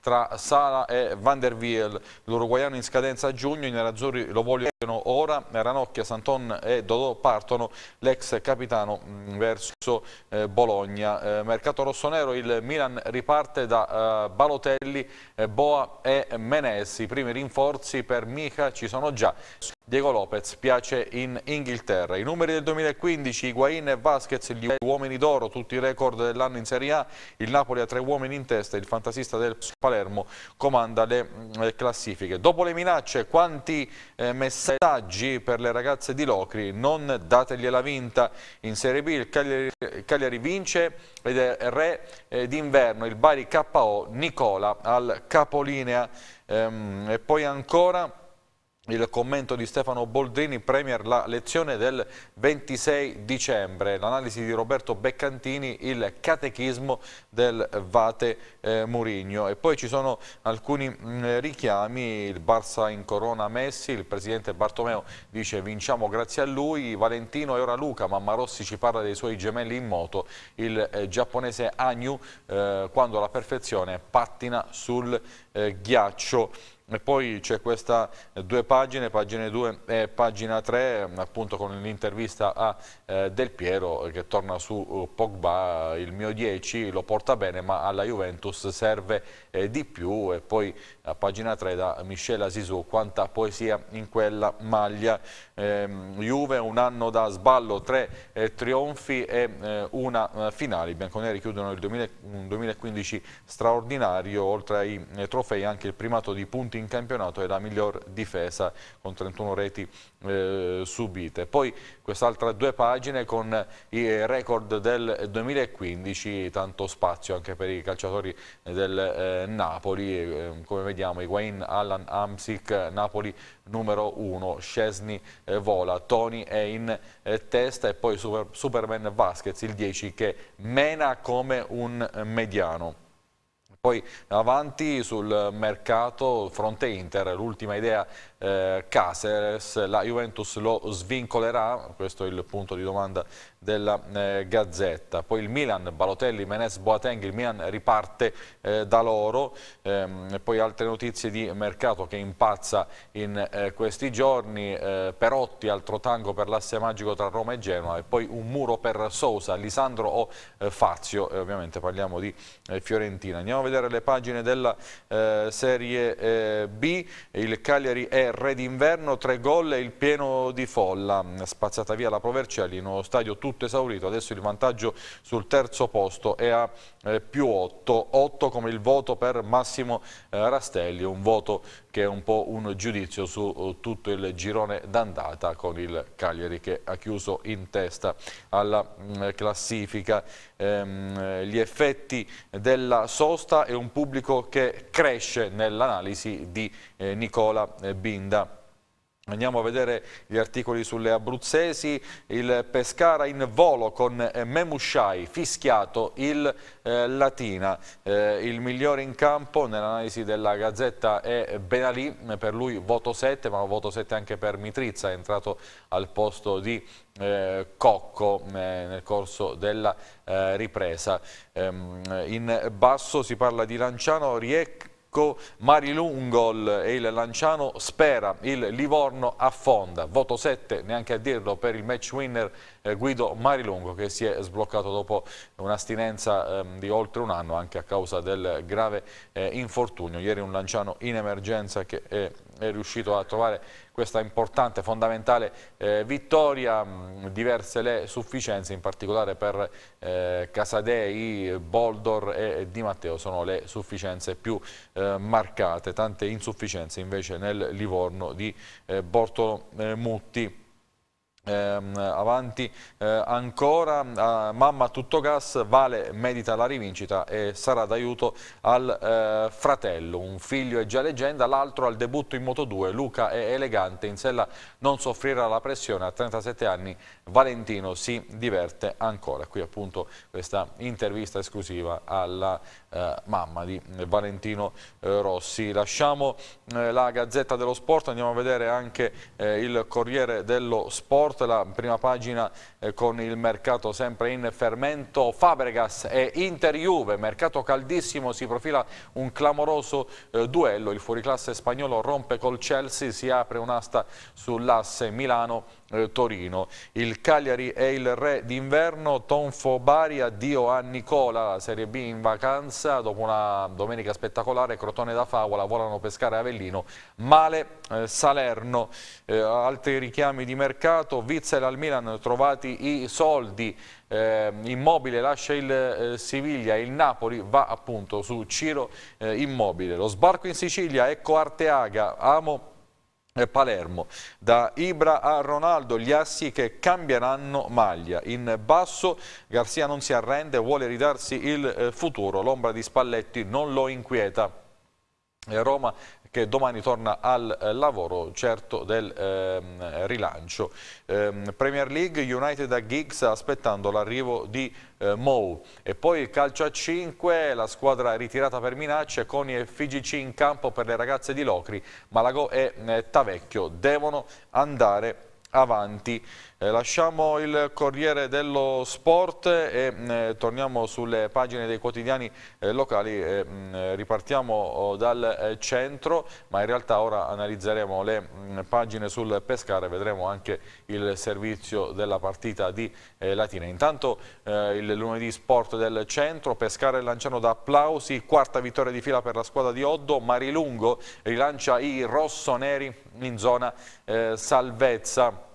tra Sala e Van der Viel. L'uruguaiano in scadenza a giugno, i nerazzurri lo vogliono ora, Ranocchia, Santon e Dodò partono, l'ex capitano mm, verso eh, Bologna. Eh, mercato rossonero, il Milan riparte da eh, Balotelli, Boa e Menes. I primi rinforzi per Mica ci sono già. Diego Lopez piace in Inghilterra. I numeri del 2015, Higuain e Vasquez, gli uomini d'oro, tutti i record dell'anno in Serie A, il Napoli ha tre uomini in testa, il fantasista del Palermo comanda le, mm, le classifiche. Dopo le minacce, quanti eh, messaggi per le ragazze di Locri? Non dategliela vinta in Serie B, il Cagliari, Cagliari vince ed è re eh, d'inverno, il Bari KO Nicola al capolinea ehm, e poi ancora il commento di Stefano Boldrini, Premier, la lezione del 26 dicembre, l'analisi di Roberto Beccantini, il catechismo del Vate eh, Murigno. E poi ci sono alcuni mh, mm, richiami, il Barça in corona Messi, il presidente Bartomeo dice vinciamo grazie a lui, Valentino e ora Luca, mamma Rossi ci parla dei suoi gemelli in moto, il eh, giapponese Agnew eh, quando la perfezione pattina sul eh, ghiaccio. E poi c'è questa due pagine, pagine 2 e pagina 3, appunto con l'intervista a eh, Del Piero che torna su uh, Pogba, il mio 10, lo porta bene ma alla Juventus serve eh, di più e poi a pagina 3 da Michel Asisou, quanta poesia in quella maglia. Eh, Juve un anno da sballo, tre eh, trionfi e eh, una eh, finale. I bianconeri chiudono il 2015 straordinario, oltre ai eh, trofei anche il primato di punti in campionato e la miglior difesa con 31 reti eh, subite. Poi quest'altra due pagine con i record del 2015, tanto spazio anche per i calciatori del eh, Napoli, eh, come vediamo Higuain, Allan, Amsic, Napoli numero 1, Scesni eh, vola, Tony è in eh, testa e poi Super, Superman Vasquez il 10 che mena come un mediano. Poi avanti sul mercato fronte Inter, l'ultima idea eh, Caceres, la Juventus lo svincolerà, questo è il punto di domanda della eh, Gazzetta. Poi il Milan, Balotelli, Menes, Boateng, il Milan riparte eh, da loro. Ehm, poi altre notizie di mercato che impazza in eh, questi giorni. Eh, Perotti, altro tango per l'asse magico tra Roma e Genoa. E poi un muro per Sousa, Lisandro o eh, Fazio. ovviamente parliamo di eh, Fiorentina. Andiamo a vedere scegliere le pagine della eh, Serie eh, B, il Cagliari è re d'inverno, tre gol e il pieno di folla, spazzata via la Provercelli in uno stadio tutto esaurito, adesso il vantaggio sul terzo posto è a eh, più 8, 8 come il voto per Massimo eh, Rastelli, un voto che è un po' un giudizio su eh, tutto il girone d'andata con il Cagliari che ha chiuso in testa alla mm, classifica. Ehm, gli effetti della sosta e un pubblico che cresce nell'analisi di eh, Nicola eh, Binda. Andiamo a vedere gli articoli sulle abruzzesi, il Pescara in volo con eh, Memusciai, fischiato il eh, Latina, eh, il migliore in campo nell'analisi della Gazzetta è Benalì, per lui voto 7 ma voto 7 anche per Mitrizza, è entrato al posto di eh, Cocco eh, nel corso della eh, ripresa. Ehm, in basso si parla di Lanciano, Riec Tedesco, Marilu un gol e il Lanciano spera, il Livorno affonda, voto 7 neanche a dirlo per il match winner eh, Guido Marilungo che si è sbloccato dopo un'astinenza ehm, di oltre un anno anche a causa del grave eh, infortunio, ieri un Lanciano in emergenza che è è riuscito a trovare questa importante, fondamentale eh, vittoria, mm, diverse le sufficienze, in particolare per eh, Casadei, Boldor e Di Matteo sono le sufficienze più eh, marcate, tante insufficienze invece nel Livorno di eh, Bortolo Mutti. Ehm, avanti eh, ancora a eh, mamma tutto gas Vale medita la rivincita e sarà d'aiuto al eh, fratello un figlio è già leggenda l'altro al debutto in moto 2 Luca è elegante in sella non soffrirà la pressione a 37 anni Valentino si diverte ancora qui appunto questa intervista esclusiva alla eh, mamma di eh, Valentino eh, Rossi. Lasciamo eh, la Gazzetta dello Sport, andiamo a vedere anche eh, il Corriere dello Sport, la prima pagina eh, con il mercato sempre in fermento, Fabregas e Inter-Juve, mercato caldissimo, si profila un clamoroso duello, il fuoriclasse spagnolo rompe col Chelsea, si apre un'asta sull'asse Milano eh, Torino. Il Cagliari è il re d'inverno, Tonfo Bari addio a Nicola, Serie B in vacanza, dopo una domenica spettacolare, Crotone da Favola, volano Pescare Avellino, male eh, Salerno. Eh, altri richiami di mercato, Witzel al Milan, trovati i soldi, eh, Immobile lascia il eh, Siviglia, il Napoli va appunto su Ciro eh, Immobile. Lo sbarco in Sicilia, ecco Arteaga, amo eh, Palermo. Da Ibra a Ronaldo gli assi che cambieranno maglia. In basso Garzia non si arrende, vuole ridarsi il eh, futuro. L'ombra di Spalletti non lo inquieta. Roma che domani torna al eh, lavoro certo del ehm, rilancio. Ehm, Premier League United a Giggs aspettando l'arrivo di eh, Mou e poi il calcio a 5, la squadra ritirata per minacce con i FGC in campo per le ragazze di Locri, Malago e eh, Tavecchio devono andare avanti. Eh, lasciamo il Corriere dello Sport e mm, eh, torniamo sulle pagine dei quotidiani eh, locali, mm, eh, ripartiamo oh, dal eh, centro, ma in realtà ora analizzeremo le mh, mm, pagine sul Pescara e vedremo anche il servizio della partita di eh, Latina. Intanto il lunedì sport del centro, Pescara e Lanciano da applausi, quarta vittoria di fila per la squadra di Oddo, Marilungo rilancia i rossoneri in zona salvezza.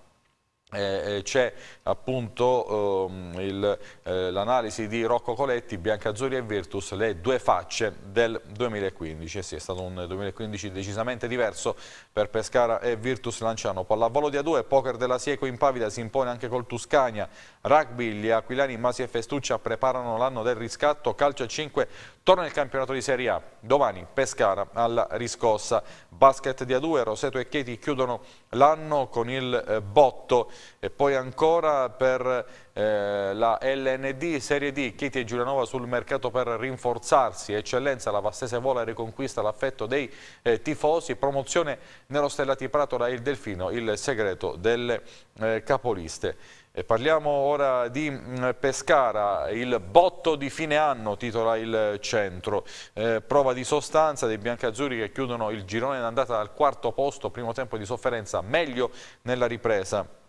Eh, eh, c'è appunto um, l'analisi eh, di Rocco Coletti, Biancazzori e Virtus, le due facce del 2015. Eh sì, è stato un 2015 decisamente diverso per Pescara e Virtus Lanciano. Pallavolo di A2, poker della Sieco in Pavia si impone anche col Tuscania, rugby, gli Aquilani, Masi e Festuccia preparano l'anno del riscatto, calcio a 5, Torna il campionato di Serie A, domani Pescara alla riscossa, basket di A2, Roseto e Chieti chiudono l'anno con il eh, botto e poi ancora per eh, la LND Serie D, Chieti e Giulianova sul mercato per rinforzarsi, eccellenza, la Vastese vola e riconquista l'affetto dei eh, tifosi, promozione nello Stellati Prato da Il Delfino, il segreto delle eh, capoliste. E parliamo ora di mm, Pescara, il botto di fine anno titola il centro, eh, prova di sostanza dei biancazzurri che chiudono il girone d'andata al quarto posto, primo tempo di sofferenza, meglio nella ripresa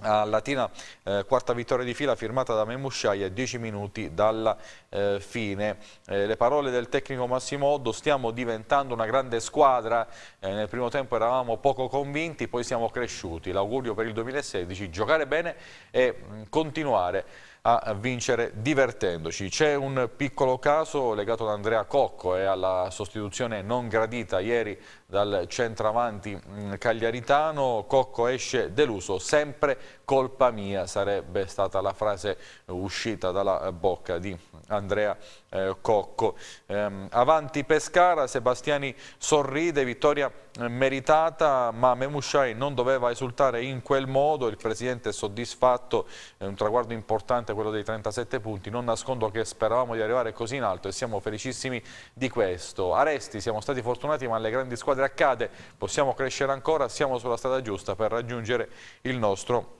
a Latina eh, quarta vittoria di fila firmata da Memusciai a 10 minuti dalla eh, fine. Eh, le parole del tecnico Massimo Oddo, stiamo diventando una grande squadra, eh, nel primo tempo eravamo poco convinti, poi siamo cresciuti. L'augurio per il 2016, giocare bene e mm, continuare a vincere divertendoci. C'è un piccolo caso legato ad Andrea Cocco e alla sostituzione non gradita ieri dal centravanti mm, cagliaritano, Cocco esce deluso, sempre colpa mia sarebbe stata la frase uscita dalla eh, bocca di Andrea eh, Cocco. Eh, avanti Pescara, Sebastiani sorride, vittoria eh, meritata, ma Memushai non doveva esultare in quel modo, il presidente è soddisfatto, è eh, un traguardo importante quello dei 37 punti, non nascondo che speravamo di arrivare così in alto e siamo felicissimi di questo. Aresti, siamo stati fortunati ma le grandi squadre sempre accade, possiamo crescere ancora, siamo sulla strada giusta per raggiungere il nostro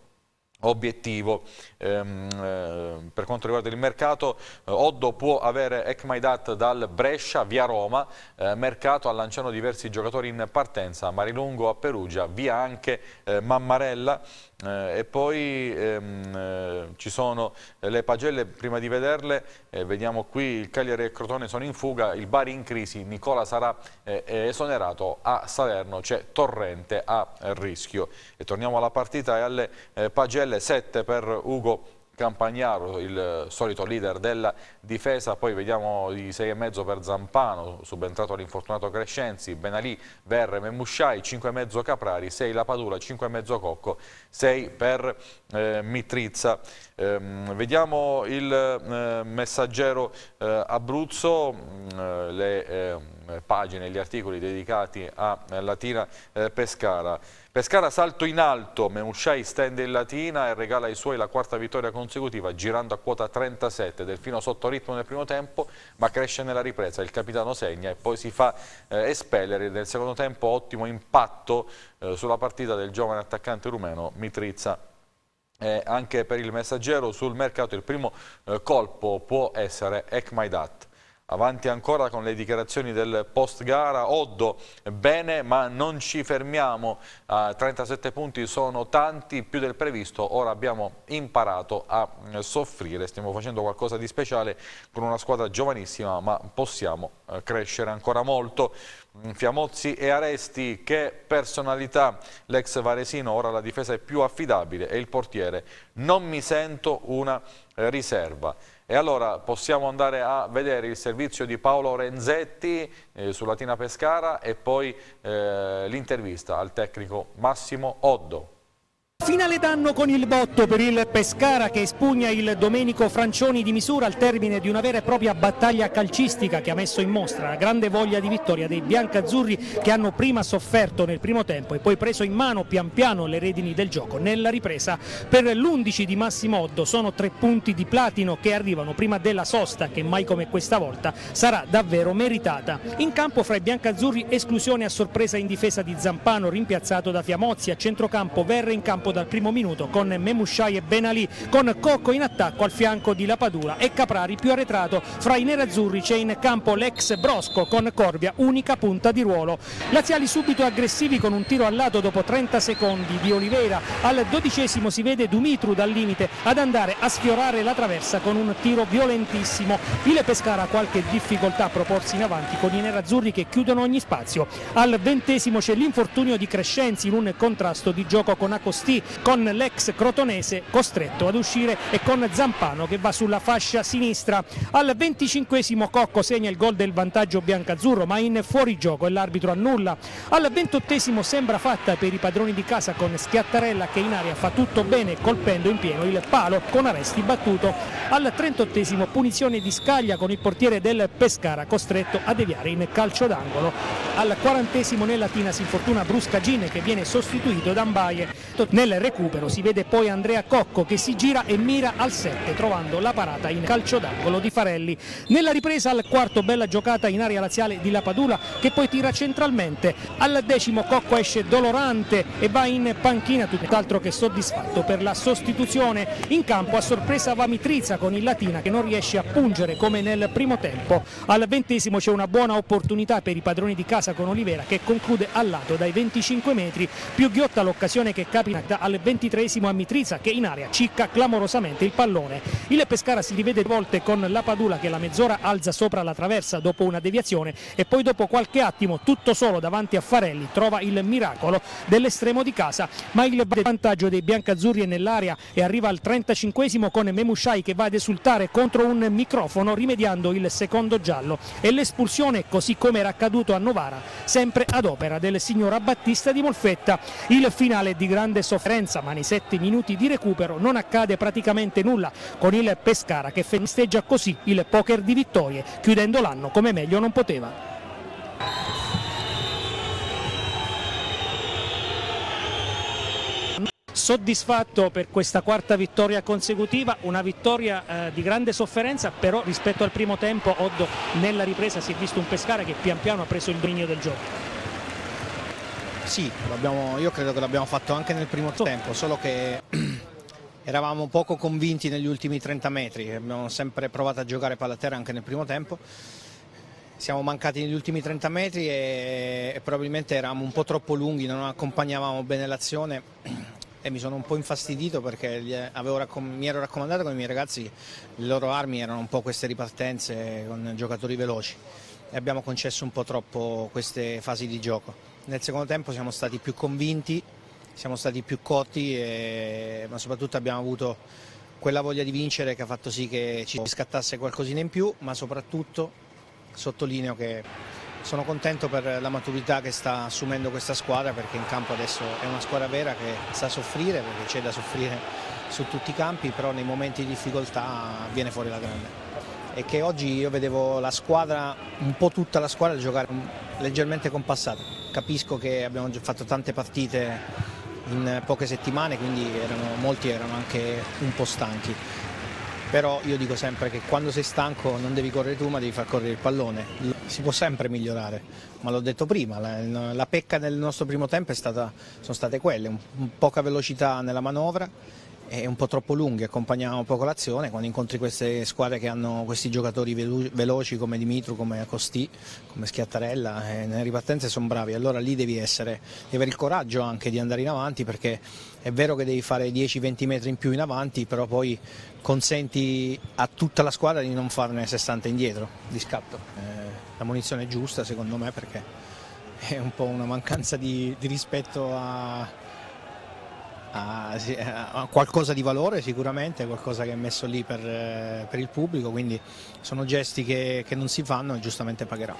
obiettivo. Ehm, eh, per quanto riguarda il mercato, eh, Oddo può avere Ekmaidat dal Brescia via Roma, eh, mercato ha lanciato diversi giocatori in partenza, Marilungo a Perugia, via anche Mammarella, eh, e poi ehm, eh, ci sono le pagelle, prima di vederle, eh, vediamo qui il Cagliari e il Crotone sono in fuga, il Bari in crisi, Nicola sarà eh, esonerato a Salerno, c'è Torrente a rischio. E torniamo alla partita e alle eh, pagelle 7 per Ugo Campagnaro, il solito leader della difesa, poi vediamo di 6,5 per Zampano, subentrato all'infortunato Crescenzi, Benalì, Verre, Memusciai, 5,5 Caprari, 6 La Padula, 5,5 Cocco, 6 per eh, Mitrizza. Ehm, vediamo il eh, messaggero eh, Abruzzo, mm, eh, le eh, pagine, gli articoli dedicati a Latina eh, Pescara. Pescara salto in alto, Memusciai stende in latina e regala ai suoi la quarta vittoria consecutiva girando a quota 37, Delfino sotto ritmo nel primo tempo ma cresce nella ripresa, il capitano segna e poi si fa eh, espellere nel secondo tempo ottimo impatto eh, sulla partita del giovane attaccante rumeno Mitrizza eh, anche per il messaggero sul mercato il primo eh, colpo può essere Ekmaidat. Avanti ancora con le dichiarazioni del post gara, Oddo bene ma non ci fermiamo, uh, 37 punti sono tanti, più del previsto, ora abbiamo imparato a eh, soffrire, stiamo facendo qualcosa di speciale con una squadra giovanissima ma possiamo uh, crescere ancora molto. Mm, Fiamozzi e Aresti, che personalità l'ex Varesino, ora la difesa è più affidabile e il portiere non mi sento una eh, riserva. E allora possiamo andare a vedere il servizio di Paolo Renzetti eh, su Latina Pescara e poi eh, l'intervista al tecnico Massimo Oddo. Finale danno con il botto per il Pescara che espugna il Domenico Francioni di misura al termine di una vera e propria battaglia calcistica che ha messo in mostra la grande voglia di vittoria dei biancazzurri che hanno prima sofferto nel primo tempo e poi preso in mano pian piano le redini del gioco nella ripresa per l'11 di Massimo Oddo sono tre punti di platino che arrivano prima della sosta che mai come questa volta sarà davvero meritata. In campo fra i biancazzurri esclusione a sorpresa in difesa di Zampano rimpiazzato da Fiamozzi a centrocampo Verre in campo dal primo minuto con Memushai e Benali, con Cocco in attacco al fianco di Lapadura e Caprari più arretrato. Fra i nerazzurri c'è in campo l'ex Brosco con Corvia, unica punta di ruolo. Laziali subito aggressivi con un tiro al lato dopo 30 secondi di Oliveira. Al dodicesimo si vede Dumitru dal limite ad andare a sfiorare la traversa con un tiro violentissimo. File Pescara ha qualche difficoltà a proporsi in avanti con i nerazzurri che chiudono ogni spazio. Al ventesimo c'è l'infortunio di Crescenzi in un contrasto di gioco con Acostino. Benedetti con l'ex crotonese costretto ad uscire e con Zampano che va sulla fascia sinistra. Al 25 Cocco segna il gol del vantaggio biancazzurro ma in fuorigioco e l'arbitro annulla. Al 28 sembra fatta per i padroni di casa con Schiattarella che in aria fa tutto bene colpendo in pieno il palo con Aresti battuto. Al 38 punizione di Scaglia con il portiere del Pescara costretto a deviare in calcio d'angolo. Al 40 nella Tina si infortuna Brusca Gine che viene sostituito da Mbaie. Nel recupero si vede poi Andrea Cocco che si gira e mira al 7 trovando la parata in calcio d'angolo di Farelli. Nella ripresa al quarto bella giocata in area laziale di Lapadula che poi tira centralmente. Al decimo Cocco esce dolorante e va in panchina tutt'altro che soddisfatto per la sostituzione. In campo a sorpresa va Mitrizza con il Latina che non riesce a pungere come nel primo tempo. Al ventesimo c'è una buona opportunità per i padroni di casa con Olivera che conclude al lato dai 25 metri. Più ghiotta l'occasione che capita Rueda al ventitresimo a Mitriza che in area cicca clamorosamente il pallone. Il Pescara si rivede volte con la Padula che la mezz'ora alza sopra la traversa dopo una deviazione e poi dopo qualche attimo tutto solo davanti a Farelli trova il miracolo dell'estremo di casa ma il vantaggio dei biancazzurri è nell'area e arriva al trentacinquesimo con Memushai che va ad esultare contro un microfono rimediando il secondo giallo e l'espulsione così come era accaduto a Novara sempre ad opera del signor Battista di Molfetta. Il finale di grande sofferenza Frenza ma nei 7 minuti di recupero non accade praticamente nulla con il Pescara che festeggia così il poker di vittorie chiudendo l'anno come meglio non poteva. soddisfatto per questa quarta vittoria consecutiva, una vittoria eh, di grande sofferenza, però rispetto al primo tempo Oddo nella ripresa si è visto un Pescara che pian piano ha preso il dominio del gioco. Sì, io credo che l'abbiamo fatto anche nel primo tempo, solo che eravamo poco convinti negli ultimi 30 metri, abbiamo sempre provato a giocare palla a terra anche nel primo tempo. Siamo mancati negli ultimi 30 metri e, e probabilmente eravamo un po' troppo lunghi, non accompagnavamo bene l'azione e mi sono un po' infastidito perché avevo, mi ero raccomandato con i miei ragazzi, le loro armi erano un po' queste ripartenze con giocatori veloci e abbiamo concesso un po' troppo queste fasi di gioco. Nel secondo tempo siamo stati più convinti, siamo stati più cotti, e, ma soprattutto abbiamo avuto quella voglia di vincere che ha fatto sì che ci scattasse qualcosina in più, ma soprattutto sottolineo che sono contento per la maturità che sta assumendo questa squadra perché in campo adesso è una squadra vera che sa soffrire perché c'è da soffrire su tutti i campi, però nei momenti di difficoltà viene fuori la grande e che oggi io vedevo la squadra, un po' tutta la squadra, giocare leggermente compassata. Capisco che abbiamo già fatto tante partite in poche settimane, quindi erano, molti erano anche un po' stanchi. Però io dico sempre che quando sei stanco non devi correre tu ma devi far correre il pallone. Si può sempre migliorare, ma l'ho detto prima, la, la pecca del nostro primo tempo stata, sono state quelle, un, un poca velocità nella manovra è un po' troppo lunghi, accompagnavano poco l'azione, quando incontri queste squadre che hanno questi giocatori veloci come Dimitru, come Acostì, come Schiattarella, eh, nelle ripartenze sono bravi, allora lì devi, essere, devi avere il coraggio anche di andare in avanti perché è vero che devi fare 10-20 metri in più in avanti, però poi consenti a tutta la squadra di non farne 60 indietro di scatto. Eh, la munizione è giusta secondo me perché è un po' una mancanza di, di rispetto a Ah, eh, a, qualcosa di valore sicuramente, qualcosa che è messo lì per, eh, per il pubblico, quindi sono gesti che, che non si fanno e giustamente pagherà.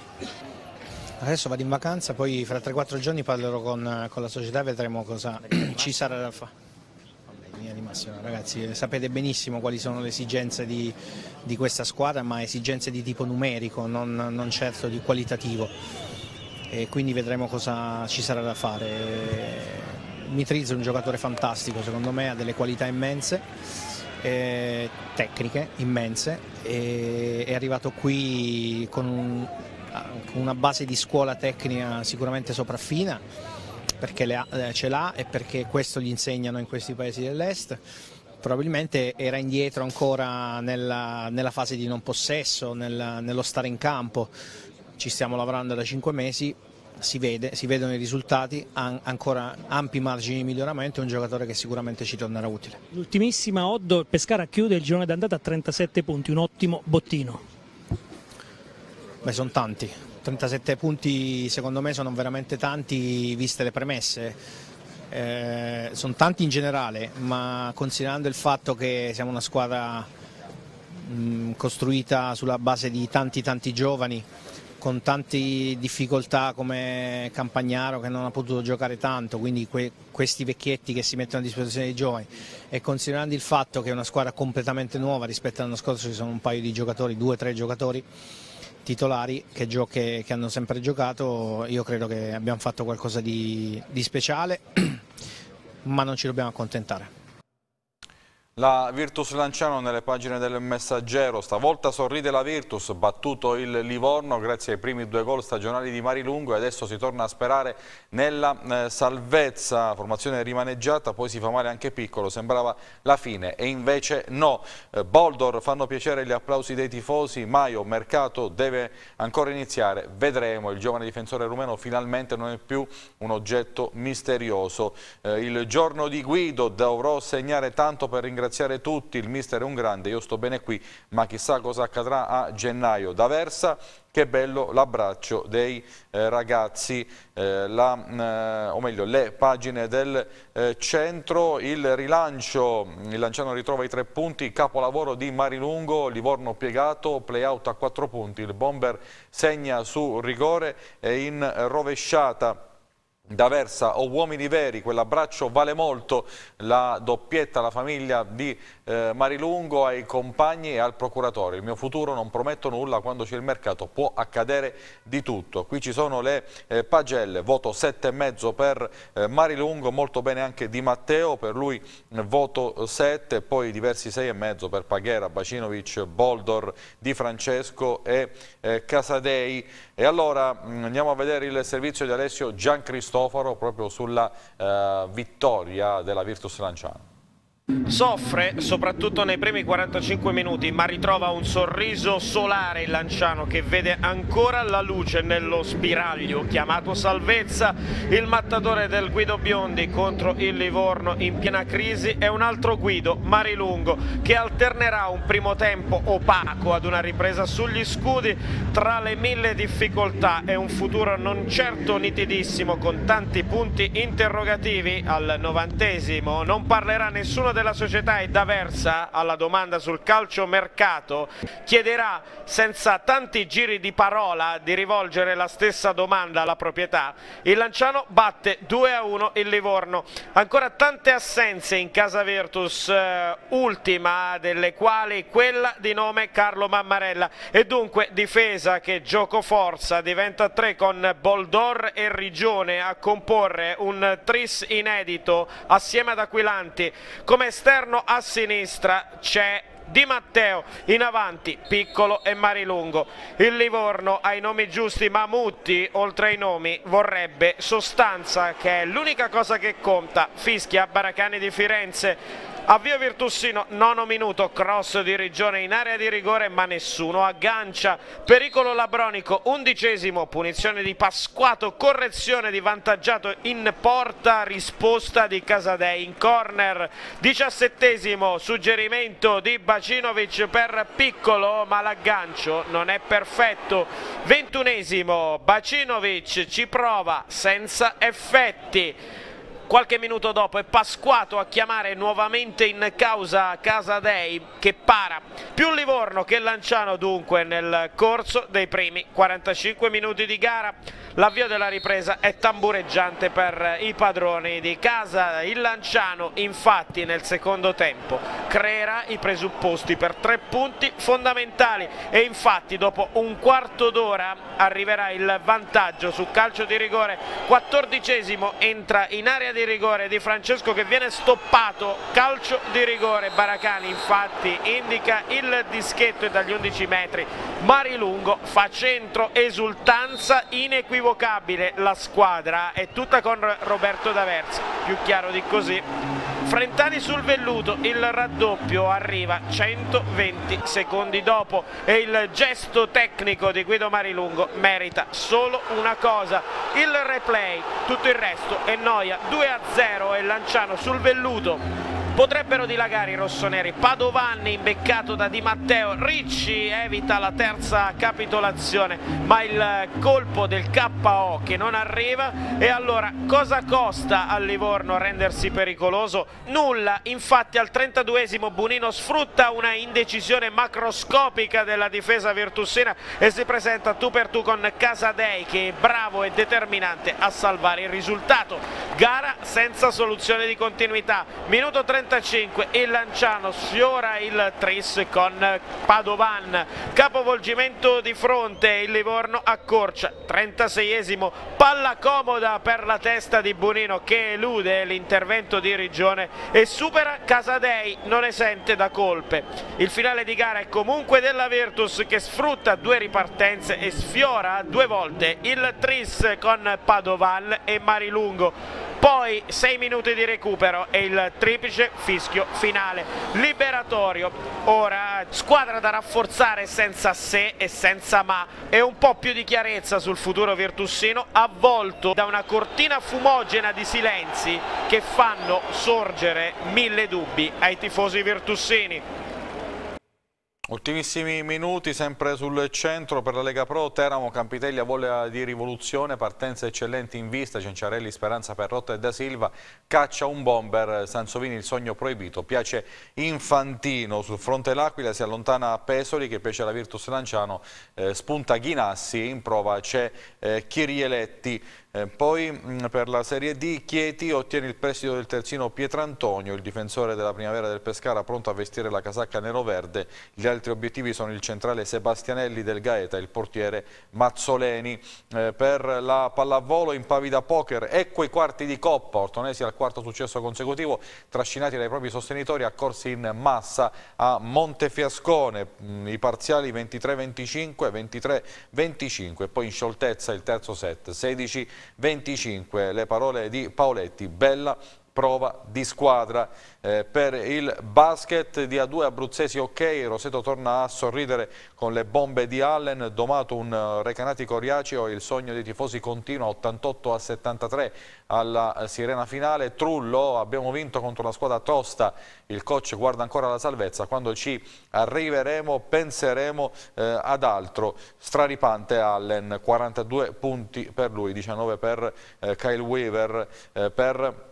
Adesso vado in vacanza, poi fra 3-4 giorni parlerò con, con, la società e vedremo cosa ci sarà da fare. In linea di massima, ragazzi, eh, sapete benissimo quali sono le esigenze di, di questa squadra, ma esigenze di tipo numerico, non, non certo di qualitativo. E quindi vedremo cosa ci sarà da fare Mitriz è un giocatore fantastico, secondo me ha delle qualità immense, eh, tecniche immense, eh, è arrivato qui con un, una base di scuola tecnica sicuramente sopraffina perché le, eh, ce l'ha e perché questo gli insegnano in questi paesi dell'est probabilmente era indietro ancora nella, nella fase di non possesso, nel, nello stare in campo, ci stiamo lavorando da cinque mesi, si, vede, si vedono i risultati, ha ancora ampi margini di miglioramento, è un giocatore che sicuramente ci tornerà utile. L'ultimissima Oddo, Pescara chiude il girone d'andata a 37 punti, un ottimo bottino. Beh, sono tanti, 37 punti secondo me sono veramente tanti viste le premesse. Eh, sono tanti in generale, ma considerando il fatto che siamo una squadra mh, costruita sulla base di tanti tanti giovani, con tante difficoltà come Campagnaro che non ha potuto giocare tanto, quindi que questi vecchietti che si mettono a disposizione dei giovani e considerando il fatto che è una squadra completamente nuova rispetto all'anno scorso ci sono un paio di giocatori, due o tre giocatori titolari che, che, che, hanno sempre giocato, io credo che abbiamo fatto qualcosa di, di speciale ma non ci dobbiamo accontentare. La Virtus Lanciano nelle pagine del messaggero, stavolta sorride la Virtus, battuto il Livorno grazie ai primi due gol stagionali di Marilungo e adesso si torna a sperare nella eh, salvezza, formazione rimaneggiata, poi si fa male anche piccolo, sembrava la fine e invece no. Eh, Boldor fanno piacere gli applausi dei tifosi, Maio Mercato deve ancora iniziare, vedremo, il giovane difensore rumeno finalmente non è più un oggetto misterioso. Eh, il giorno di Guido dovrò segnare tanto per ringraziare ringraziare tutti, il mister è un grande, io sto bene qui, ma chissà cosa accadrà a gennaio. Da Versa che bello l'abbraccio dei eh, ragazzi, eh, la, eh, o meglio le pagine del eh, centro, il rilancio, il Lanciano ritrova i tre punti, capolavoro di Marilungo, Livorno piegato, playout a quattro punti, il bomber segna su rigore e in rovesciata da Versa o Uomini Veri, quell'abbraccio vale molto, la doppietta, la famiglia di eh, Marilungo, ai compagni e al procuratore. Il mio futuro non prometto nulla, quando c'è il mercato può accadere di tutto. Qui ci sono le eh, pagelle, voto 7,5 per eh, Marilungo, molto bene anche Di Matteo, per lui mm, voto 7, poi diversi 6,5 per Paghera, Bacinovic, Boldor, Di Francesco e eh, Casadei. E allora mh, mm, andiamo a vedere il servizio di Alessio Giancristoforo Cristoforo proprio sulla eh, vittoria della Virtus Lanciano. Soffre soprattutto nei primi 45 minuti ma ritrova un sorriso solare il Lanciano che vede ancora la luce nello spiraglio chiamato salvezza il mattatore del Guido Biondi contro il Livorno in piena crisi e un altro Guido Marilungo che alternerà un primo tempo opaco ad una ripresa sugli scudi tra le mille difficoltà e un futuro non certo nitidissimo con tanti punti interrogativi al novantesimo non parlerà nessuno della società è d'Aversa alla domanda sul calcio mercato, chiederà senza tanti giri di parola di rivolgere la stessa domanda alla proprietà. Il Lanciano batte 2-1 a il Livorno. Ancora tante assenze in casa Virtus, eh, ultima delle quali quella di nome Carlo Mammarella e dunque difesa che gioco forza diventa 3 con Boldor e Rigione a comporre un tris inedito assieme ad Aquilanti. Come come esterno a sinistra c'è di Matteo in avanti, Piccolo e Marilungo. Il Livorno ha i nomi giusti ma Mutti, oltre ai nomi, vorrebbe sostanza che è l'unica cosa che conta. Fischia Baracani di Firenze Avvio Virtussino, nono minuto, cross di Rigione in area di rigore ma nessuno aggancia. Pericolo Labronico, undicesimo, punizione di Pasquato, correzione di vantaggiato in porta, risposta di Casadei in corner. Diciassettesimo, suggerimento di Bacinovic per Piccolo ma l'aggancio non è perfetto. Ventunesimo, Bacinovic ci prova senza effetti. Qualche minuto dopo è Pasquato a chiamare nuovamente in causa Casadei che para più Livorno che Lanciano dunque nel corso dei primi 45 minuti di gara. L'avvio della ripresa è tambureggiante per i padroni di casa. Il Lanciano infatti nel secondo tempo creerà i presupposti per tre punti fondamentali e infatti dopo un quarto d'ora arriverà il vantaggio su calcio di rigore. 14 entra in area di rigore di Francesco che viene stoppato, calcio di rigore, Baracani infatti indica il dischetto e dagli 11 metri Marilungo fa centro, esultanza inequivocabile, la squadra è tutta con Roberto D'Aversa, più chiaro di così Frentani sul velluto, il raddoppio arriva 120 secondi dopo e il gesto tecnico di Guido Marilungo merita solo una cosa, il replay, tutto il resto è noia, 2 a 0 e Lanciano sul velluto potrebbero dilagare i rossoneri Padovanni imbeccato da Di Matteo Ricci evita la terza capitolazione ma il colpo del KO che non arriva e allora cosa costa al Livorno rendersi pericoloso? Nulla, infatti al 32esimo Bunino sfrutta una indecisione macroscopica della difesa virtussina e si presenta tu per tu con Casadei che è bravo e determinante a salvare il risultato gara senza soluzione di continuità minuto 30 35 e Lanciano sfiora il tris con Padovan capovolgimento di fronte il Livorno accorcia 36esimo palla comoda per la testa di Bonino che elude l'intervento di Rigione e supera Casadei non esente da colpe il finale di gara è comunque della Virtus che sfrutta due ripartenze e sfiora due volte il tris con Padovan e Marilungo poi 6 minuti di recupero e il triplice fischio finale liberatorio ora squadra da rafforzare senza se e senza ma e un po' più di chiarezza sul futuro virtussino avvolto da una cortina fumogena di silenzi che fanno sorgere mille dubbi ai tifosi virtussini Ultimissimi minuti sempre sul centro per la Lega Pro, Teramo, Campitellia, voglia eh, di rivoluzione, partenze eccellenti in vista, Cenciarelli, Speranza Perrotta e Da Silva, caccia un bomber, eh, Sansovini il sogno proibito, piace Infantino, sul fronte l'Aquila si allontana Pesoli che piace la Virtus Lanciano, eh, spunta Ghinassi, in prova c'è eh, Chirieletti. Eh, poi mh, mm, per la Serie D Chieti ottiene il prestito del terzino Pietrantonio, il difensore della primavera del Pescara pronto a vestire la casacca nero-verde. Gli altri obiettivi sono il centrale Sebastianelli del Gaeta e il portiere Mazzoleni. Eh, per la pallavolo in Pavida Poker ecco i quarti di Coppa, Ortonesi al quarto successo consecutivo, trascinati dai propri sostenitori accorsi in massa a Montefiascone, mh, mm, i parziali 23-25, 23-25 poi in scioltezza il terzo set, 16 -25. 25. Le parole di Paoletti, bella prova di squadra eh, per il basket di A2 abruzzesi ok, Roseto torna a sorridere con le bombe di Allen, domato un eh, Recanati Coriaceo, il sogno dei tifosi continua 88 a 73 alla eh, sirena finale, Trullo abbiamo vinto contro la squadra tosta, il coach guarda ancora la salvezza, quando ci arriveremo penseremo eh, ad altro, straripante Allen, 42 punti per lui, 19 per eh, Kyle Weaver, eh, per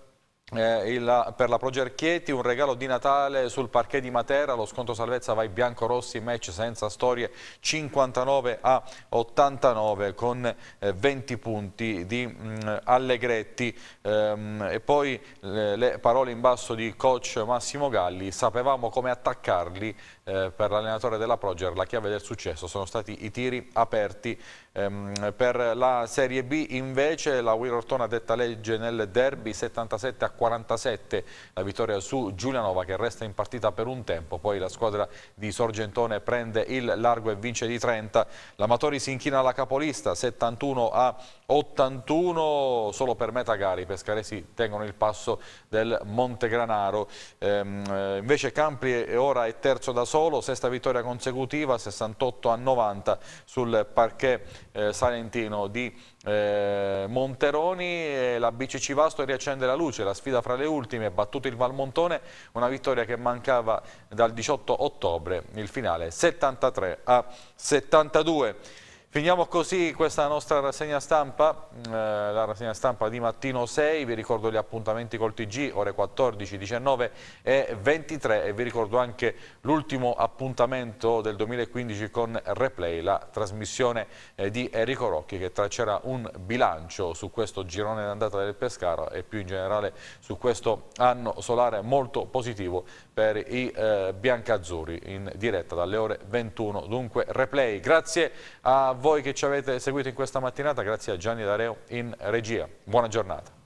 eh, il, per la Proger Chieti un regalo di Natale sul parquet di Matera, lo sconto salvezza vai ai biancorossi, match senza storie 59 a 89 con eh, 20 punti di mh, mm, Allegretti ehm, e poi le, eh, le, parole in basso di coach Massimo Galli, sapevamo come attaccarli eh, per l'allenatore della Proger la chiave del successo sono stati i tiri aperti. Ehm, per la Serie B invece la Will ha detta legge nel derby 77 a 47, la vittoria su Giulianova che resta in partita per un tempo, poi la squadra di Sorgentone prende il largo e vince di 30, l'Amatori si inchina alla capolista 71 a 81 solo per metà Metagari, Pescaresi tengono il passo del Montegranaro, ehm, eh, invece Campri ora è terzo da solo, sesta vittoria consecutiva, 68 a 90 sul parquet eh, salentino di eh, Monteroni. la BCC Vasto riaccende la luce, la sfida fra le ultime, battuto il Valmontone, una vittoria che mancava dal 18 ottobre, il finale 73 a 72. Finiamo così questa nostra rassegna stampa, mm, eh, la rassegna stampa di mattino 6, vi ricordo gli appuntamenti col TG, ore 14, 19 e 23 e vi ricordo anche l'ultimo appuntamento del 2015 con Replay, la trasmissione eh, di Enrico Rocchi che traccerà un bilancio su questo girone d'andata del Pescara e più in generale su questo anno solare molto positivo per i eh, biancazzurri in diretta dalle ore 21, dunque Replay. Grazie a voi voi che ci avete seguito in questa mattinata, grazie a Gianni D'Areo in regia. Buona giornata.